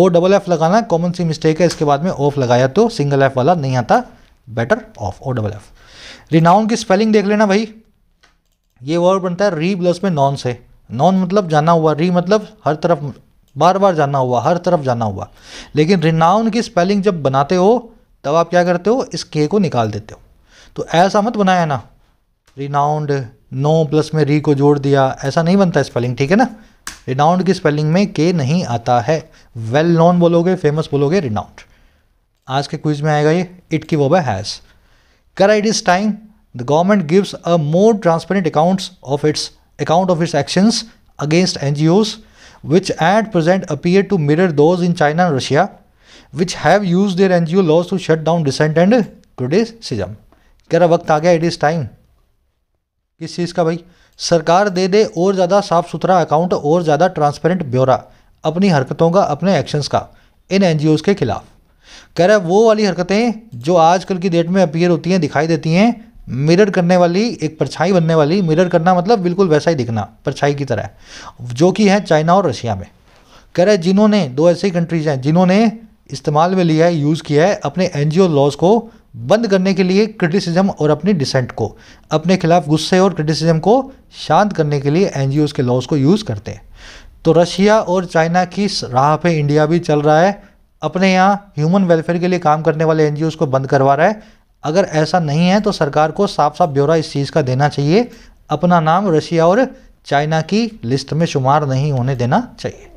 O double F लगाना कॉमन सी मिस्टेक है इसके बाद में ऑफ लगाया तो सिंगल एफ वाला नहीं आता better off O double F renown की स्पेलिंग देख लेना भाई ये वर्ड बनता है री प्लस में नॉन से नॉन मतलब जाना हुआ री मतलब हर तरफ बार बार जाना हुआ हर तरफ जाना हुआ लेकिन रिनाउन की स्पेलिंग जब बनाते हो तब आप क्या करते हो इस के को निकाल देते हो तो ऐसा मत बनाया ना रिनाउंड नो प्लस में री को जोड़ दिया ऐसा नहीं बनता स्पेलिंग ठीक है ना रिनाउंड की स्पेलिंग में के नहीं आता है वेल नोन बोलोगे फेमस बोलोगे रिनाउंड आज के क्विज में आएगा ये इट की वो हैज़ कर it is time the government gives a more transparent account of its account of its action against actions against NGOs, which at present appear to mirror those in China and Russia, which have used their NGO laws to shut down dissent and criticism. कह रहा वक्त आ गया it is time किस चीज़ का भाई सरकार दे दे और ज़्यादा साफ सुथरा अकाउंट और ज़्यादा ट्रांसपेरेंट ब्यौरा अपनी हरकतों का अपने एक्शंस का इन एन के खिलाफ कह रहे वो वाली हरकतें जो आजकल की डेट में अपीयर होती हैं दिखाई देती हैं मिरर करने वाली एक परछाई बनने वाली मिरर करना मतलब बिल्कुल वैसा ही दिखना परछाई की तरह जो कि है चाइना और रशिया में कह रहे जिन्होंने दो ऐसी कंट्रीज हैं जिन्होंने इस्तेमाल में लिया है यूज़ किया है अपने एन लॉज को बंद करने के लिए क्रिटिसिज्म और अपनी डिसेंट को अपने खिलाफ गुस्से और क्रिटिसिज्म को शांत करने के लिए एन के लॉज को यूज़ करते हैं तो रशिया और चाइना की राह पे इंडिया भी चल रहा है अपने यहाँ ह्यूमन वेलफेयर के लिए काम करने वाले एन को बंद करवा रहा है अगर ऐसा नहीं है तो सरकार को साफ साफ ब्यौरा इस चीज़ का देना चाहिए अपना नाम रशिया और चाइना की लिस्ट में शुमार नहीं होने देना चाहिए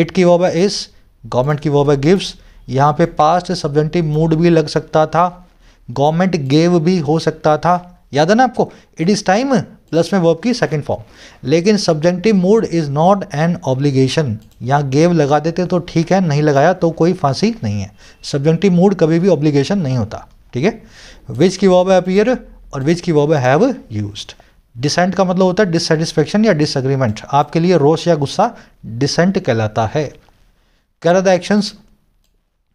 इट की वोबा इस गवर्नमेंट की वोबा गिव्स यहाँ पे पास्ट सब्जेंटिव मूड भी लग सकता था गवर्नमेंट गेव भी हो सकता था याद है ना आपको इट इज़ टाइम प्लस में वर्ब की सेकेंड फॉर्म लेकिन subjunctive mood is not an obligation यहाँ गेव लगा देते तो ठीक है नहीं लगाया तो कोई फांसी नहीं है सब्जेंटिव मूड कभी भी ऑब्लिगेशन नहीं होता ठीक है विच की वर्ब है अपियर और विच की वर्ब हैव यूज डिसेंट का मतलब होता है डिससेटिस्फेक्शन या डिसएग्रीमेंट आपके लिए रोष या गुस्सा डिसेंट कहलाता है रहा the actions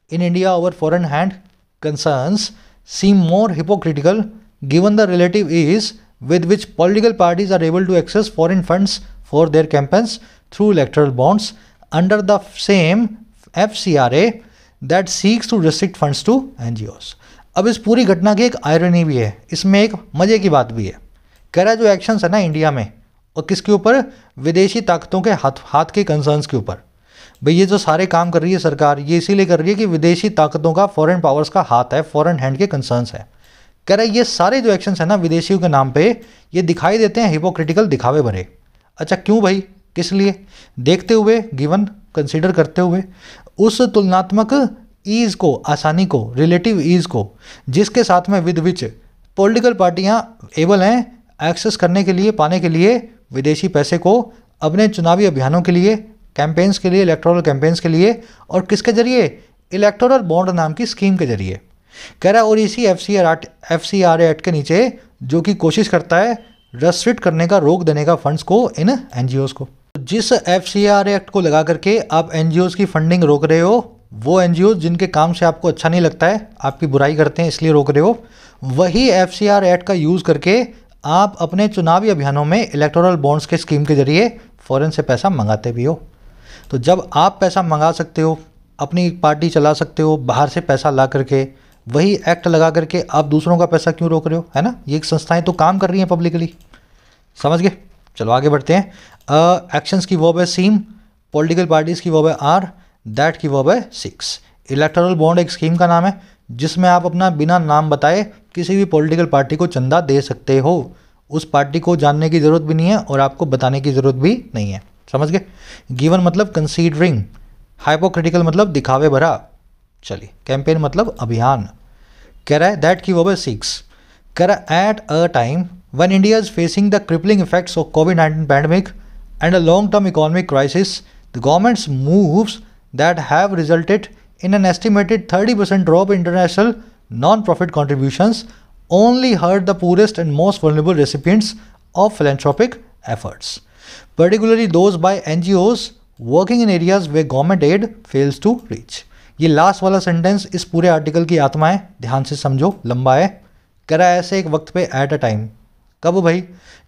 in India over foreign hand concerns seem more hypocritical given the relative ease with which political parties are able to access foreign funds for their campaigns through electoral bonds under the same FCRA that seeks to restrict funds to NGOs. अब इस पूरी घटना की एक irony भी है इसमें एक मज़े की बात भी है कह रहा जो एक्शंस है ना इंडिया में और किसके ऊपर विदेशी ताकतों के हाथ हाथ के कंसर्न्स के ऊपर भाई ये जो सारे काम कर रही है सरकार ये इसीलिए कर रही है कि विदेशी ताकतों का फॉरेन पावर्स का हाथ है फॉरेन हैंड के कंसर्न्स है कह रहा है ये सारे जो एक्शंस हैं ना विदेशियों के नाम पे ये दिखाई देते हैं हिपोक्रिटिकल दिखावे भरे अच्छा क्यों भाई किस लिए देखते हुए गिवन कंसिडर करते हुए उस तुलनात्मक ईज को आसानी को रिलेटिव ईज को जिसके साथ में विद विच पॉलिटिकल पार्टियां एबल हैं एक्सेस करने के लिए पाने के लिए विदेशी पैसे को अपने चुनावी अभियानों के लिए कैंपेन्स के लिए इलेक्टोरल कैंपेन्स के लिए और किसके जरिए इलेक्टोरल बॉन्ड नाम की स्कीम के जरिए कह रहा है और इसी एफ सी आर आट एफ सी आर एक्ट के नीचे जो कि कोशिश करता है रेस्ट्रिक्ट करने का रोक देने का फंड्स को इन एन को तो जिस एफ सी आर एक्ट को लगा करके आप एन की फंडिंग रोक रहे हो वो एन जिनके काम से आपको अच्छा नहीं लगता है आपकी बुराई करते हैं इसलिए रोक रहे हो वही एफ सी आर एक्ट का यूज़ करके आप अपने चुनावी अभियानों में इलेक्टोरल बॉन्ड्स के स्कीम के जरिए फ़ौरन से पैसा मंगाते भी हो तो जब आप पैसा मंगा सकते हो अपनी पार्टी चला सकते हो बाहर से पैसा ला करके वही एक्ट लगा करके आप दूसरों का पैसा क्यों रोक रहे हो है ना ये संस्थाएं तो काम कर रही हैं पब्लिकली समझ गए चलो आगे बढ़ते हैं एक्शंस की वॉब है सीम पॉलिटिकल पार्टीज़ की वॉब है आर दैट की वॉब है सिक्स इलेक्टोरल बॉन्ड एक स्कीम का नाम है जिसमें आप अपना बिना नाम बताए किसी भी पॉलिटिकल पार्टी को चंदा दे सकते हो उस पार्टी को जानने की ज़रूरत भी नहीं है और आपको बताने की ज़रूरत भी नहीं है समझ गए गिवन मतलब कंसीडरिंग हाइपोक्रिटिकल मतलब दिखावे भरा चलिए कैंपेन मतलब अभियान करा दैट की वो सिक्स करा at a time when India is facing the crippling effects of Covid nineteen pandemic and a long term economic crisis the government's moves that have resulted in an estimated thirty percent drop international non profit contributions only hurt the poorest and most vulnerable recipients of philanthropic efforts by N ji Os working in areas where government aid fails to reach ये last वाला sentence इस पूरे article की आत्मा है ध्यान से समझो लंबा है करा ऐसे एक वक्त पे एट अ टाइम कब भाई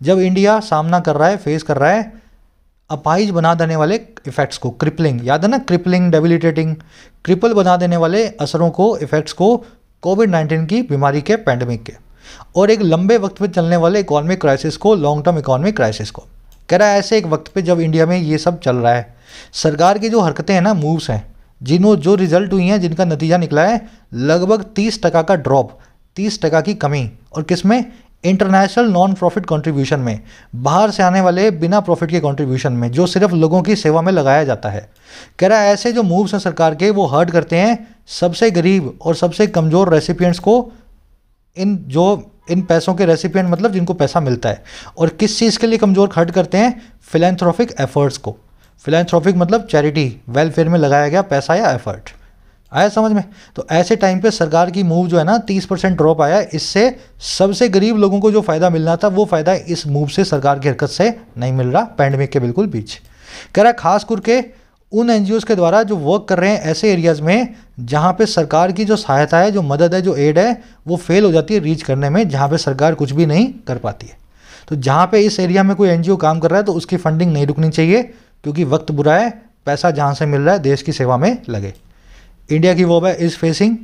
जब इंडिया सामना कर रहा है फेस कर रहा है अपाइज बना देने वाले इफेक्ट्स को क्रिपलिंग याद है ना क्रिपलिंग डेबिलिटेटिंग क्रिपल बना देने वाले असरों को इफेक्ट्स को कोविड नाइन्टीन की बीमारी के पैंडमिक के और एक लंबे वक्त पर चलने वाले इकोनॉमिक क्राइसिस को लॉन्ग टर्म इकोनॉमिक क्राइसिस को कह रहा है ऐसे एक वक्त पे जब इंडिया में ये सब चल रहा है सरकार की जो हरकतें हैं ना मूव्स हैं जिन्हों जो रिजल्ट हुई हैं जिनका नतीजा निकला है लगभग तीस टका का ड्रॉप तीस टका की कमी और किस में इंटरनेशनल नॉन प्रॉफिट कंट्रीब्यूशन में बाहर से आने वाले बिना प्रॉफिट के कंट्रीब्यूशन में जो सिर्फ लोगों की सेवा में लगाया जाता है कह रहा है ऐसे जो मूव्स हैं सरकार के वो हर्ट करते हैं सबसे गरीब और सबसे कमज़ोर रेसिपियंट्स को इन जो इन पैसों के रेसिपियंट मतलब जिनको पैसा मिलता है और किस चीज़ के लिए कमज़ोर खर्च करते हैं फिलेंथ्रॉफिक एफर्ट्स को फिलेंथ्रॉफिक मतलब चैरिटी वेलफेयर में लगाया गया पैसा या एफर्ट आया समझ में तो ऐसे टाइम पे सरकार की मूव जो है ना तीस परसेंट ड्रॉप आया इससे सबसे गरीब लोगों को जो फ़ायदा मिलना था वो फ़ायदा इस मूव से सरकार की हरकत से नहीं मिल रहा पैंडमिक के बिल्कुल बीच कह रहा है खास करके उन एन के द्वारा जो वर्क कर रहे हैं ऐसे एरियाज़ में जहाँ पे सरकार की जो सहायता है जो मदद है जो एड है वो फेल हो जाती है रीच करने में जहाँ पे सरकार कुछ भी नहीं कर पाती है तो जहाँ पे इस एरिया में कोई एन काम कर रहा है तो उसकी फंडिंग नहीं रुकनी चाहिए क्योंकि वक्त बुरा है पैसा जहाँ से मिल रहा है देश की सेवा में लगे इंडिया की वॉब है इज़ फेसिंग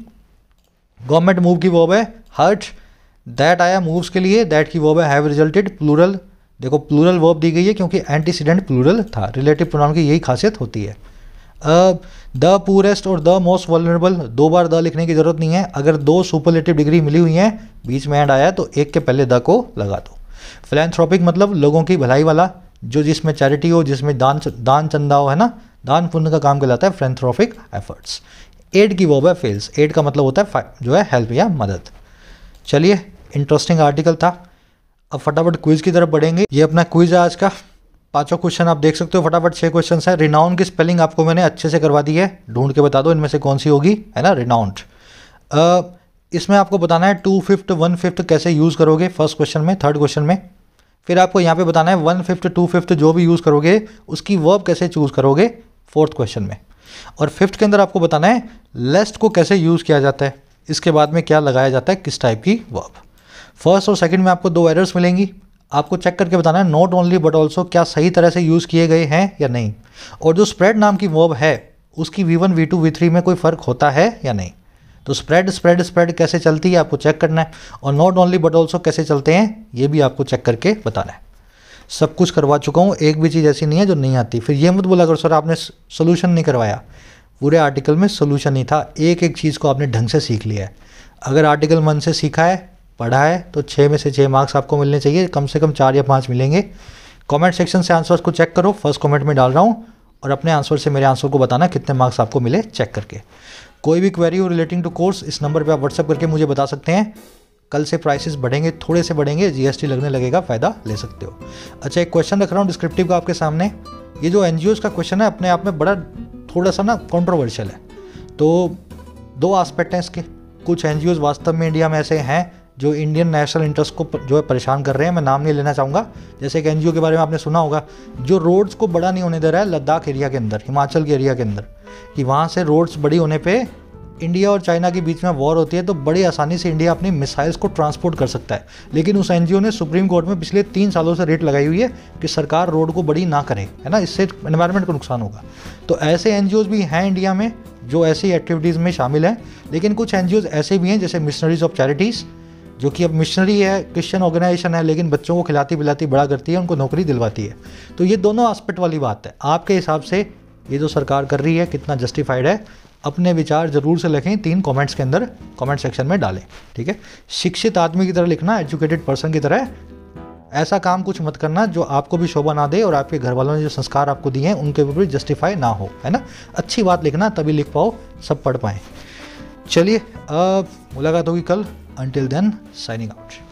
गवर्नमेंट मूव की वॉब है हर्ट दैट आया मूव्स के लिए दैट की वॉब हैव रिजल्टेड प्लूरल देखो प्लूरल वर्ब दी गई है क्योंकि एंटीसीडेंट प्लूरल था रिलेटिव प्रोनाउन की यही खासियत होती है द पुरेस्ट और द मोस्ट वॉलरेबल दो बार द लिखने की जरूरत नहीं है अगर दो सुपरलेटिव डिग्री मिली हुई हैं बीच में एंड आया तो एक के पहले द को लगा दो फिलेंथ्रॉपिक मतलब लोगों की भलाई वाला जो जिसमें चैरिटी हो जिसमें दान दान चंदा हो है ना दान पुण्य का काम कहलाता है फिलेंथ्रॉपिक एफर्ट्स एड की वर्ब है फेल्स एड का मतलब होता है जो है हेल्प या मदद चलिए इंटरेस्टिंग आर्टिकल था अब फटाफट क्विज की तरफ बढ़ेंगे ये अपना क्विज है आज का पांचों क्वेश्चन आप देख सकते हो फटाफट छह क्वेश्चन है रिनाउंड की स्पेलिंग आपको मैंने अच्छे से करवा दी है ढूंढ के बता दो इनमें से कौन सी होगी है ना रिनाउंड इसमें आपको बताना है टू फिफ्थ वन फिफ्थ कैसे यूज़ करोगे फर्स्ट क्वेश्चन में थर्ड क्वेश्चन में फिर आपको यहाँ पे बताना है वन फिफ्थ टू फिफ्थ जो भी यूज़ करोगे उसकी वर्ब कैसे चूज़ करोगे फोर्थ क्वेश्चन में और फिफ्थ के अंदर आपको बताना है लेस्ट को कैसे यूज़ किया जाता है इसके बाद में क्या लगाया जाता है किस टाइप की वर्ब फर्स्ट और सेकंड में आपको दो एरर्स मिलेंगी आपको चेक करके बताना है नॉट ओनली बट ऑल्सो क्या सही तरह से यूज़ किए गए हैं या नहीं और जो स्प्रेड नाम की वर्ब है उसकी V one V two V three में कोई फ़र्क होता है या नहीं तो स्प्रेड स्प्रेड स्प्रेड कैसे चलती है आपको चेक करना है और नॉट ओनली बट ऑल्सो कैसे चलते हैं ये भी आपको चेक करके बताना है सब कुछ करवा चुका हूँ एक भी चीज़ ऐसी नहीं है जो नहीं आती फिर ये मत बोला करो सर आपने सोल्यूशन नहीं करवाया पूरे आर्टिकल में सोल्यूशन ही था एक एक चीज़ को आपने ढंग से सीख लिया है अगर आर्टिकल मन से सीखा है पढ़ा है तो छः में से छः मार्क्स आपको मिलने चाहिए कम से कम चार या पाँच मिलेंगे कमेंट सेक्शन से आंसर्स को चेक करो फर्स्ट कमेंट में डाल रहा हूँ और अपने आंसर से मेरे आंसर को बताना कितने मार्क्स आपको मिले चेक करके कोई भी क्वेरी हो रिलेटिंग टू कोर्स इस नंबर पे आप व्हाट्सअप करके मुझे बता सकते हैं कल से प्राइसेस बढ़ेंगे थोड़े से बढ़ेंगे जीएसटी लगने लगेगा फ़ायदा ले सकते हो अच्छा एक क्वेश्चन रख रहा हूँ डिस्क्रिप्टिव का आपके सामने ये जो एन का क्वेश्चन है अपने आप में बड़ा थोड़ा सा ना कॉन्ट्रोवर्शियल है तो दो आस्पेक्ट हैं इसके कुछ एन वास्तव में इंडिया में ऐसे हैं जो इंडियन नेशनल इंटरेस्ट को जो है परेशान कर रहे हैं मैं नाम नहीं लेना चाहूँगा जैसे एक एन के बारे में आपने सुना होगा जो रोड्स को बड़ा नहीं होने दे रहा है लद्दाख एरिया के अंदर हिमाचल के एरिया के अंदर कि वहाँ से रोड्स बड़ी होने पर इंडिया और चाइना के बीच में वॉर होती है तो बड़ी आसानी से इंडिया अपनी मिसाइल्स को ट्रांसपोर्ट कर सकता है लेकिन उस एनजीओ ने सुप्रीम कोर्ट में पिछले तीन सालों से रेट लगाई हुई है कि सरकार रोड को बड़ी ना करे है ना इससे इन्वायरमेंट को नुकसान होगा तो ऐसे एन भी हैं इंडिया में जो ऐसी एक्टिविटीज़ में शामिल हैं लेकिन कुछ एन ऐसे भी हैं जैसे मिशनरीज ऑफ चैरिटीज़ जो कि अब मिशनरी है क्रिश्चियन ऑर्गेनाइजेशन है लेकिन बच्चों को खिलाती पिलाती बड़ा करती है उनको नौकरी दिलवाती है तो ये दोनों आस्पेक्ट वाली बात है आपके हिसाब से ये जो सरकार कर रही है कितना जस्टिफाइड है अपने विचार जरूर से लिखें तीन कमेंट्स के अंदर कमेंट सेक्शन में डालें ठीक है शिक्षित आदमी की तरह लिखना एजुकेटेड पर्सन की तरह ऐसा काम कुछ मत करना जो आपको भी शोभा ना दे और आपके घर वालों ने जो संस्कार आपको दिए हैं उनके ऊपर भी जस्टिफाई ना हो है ना अच्छी बात लिखना तभी लिख पाओ सब पढ़ पाएँ चलिए अब मुलाकात होगी कल अंटिल देन साइनिंग आउट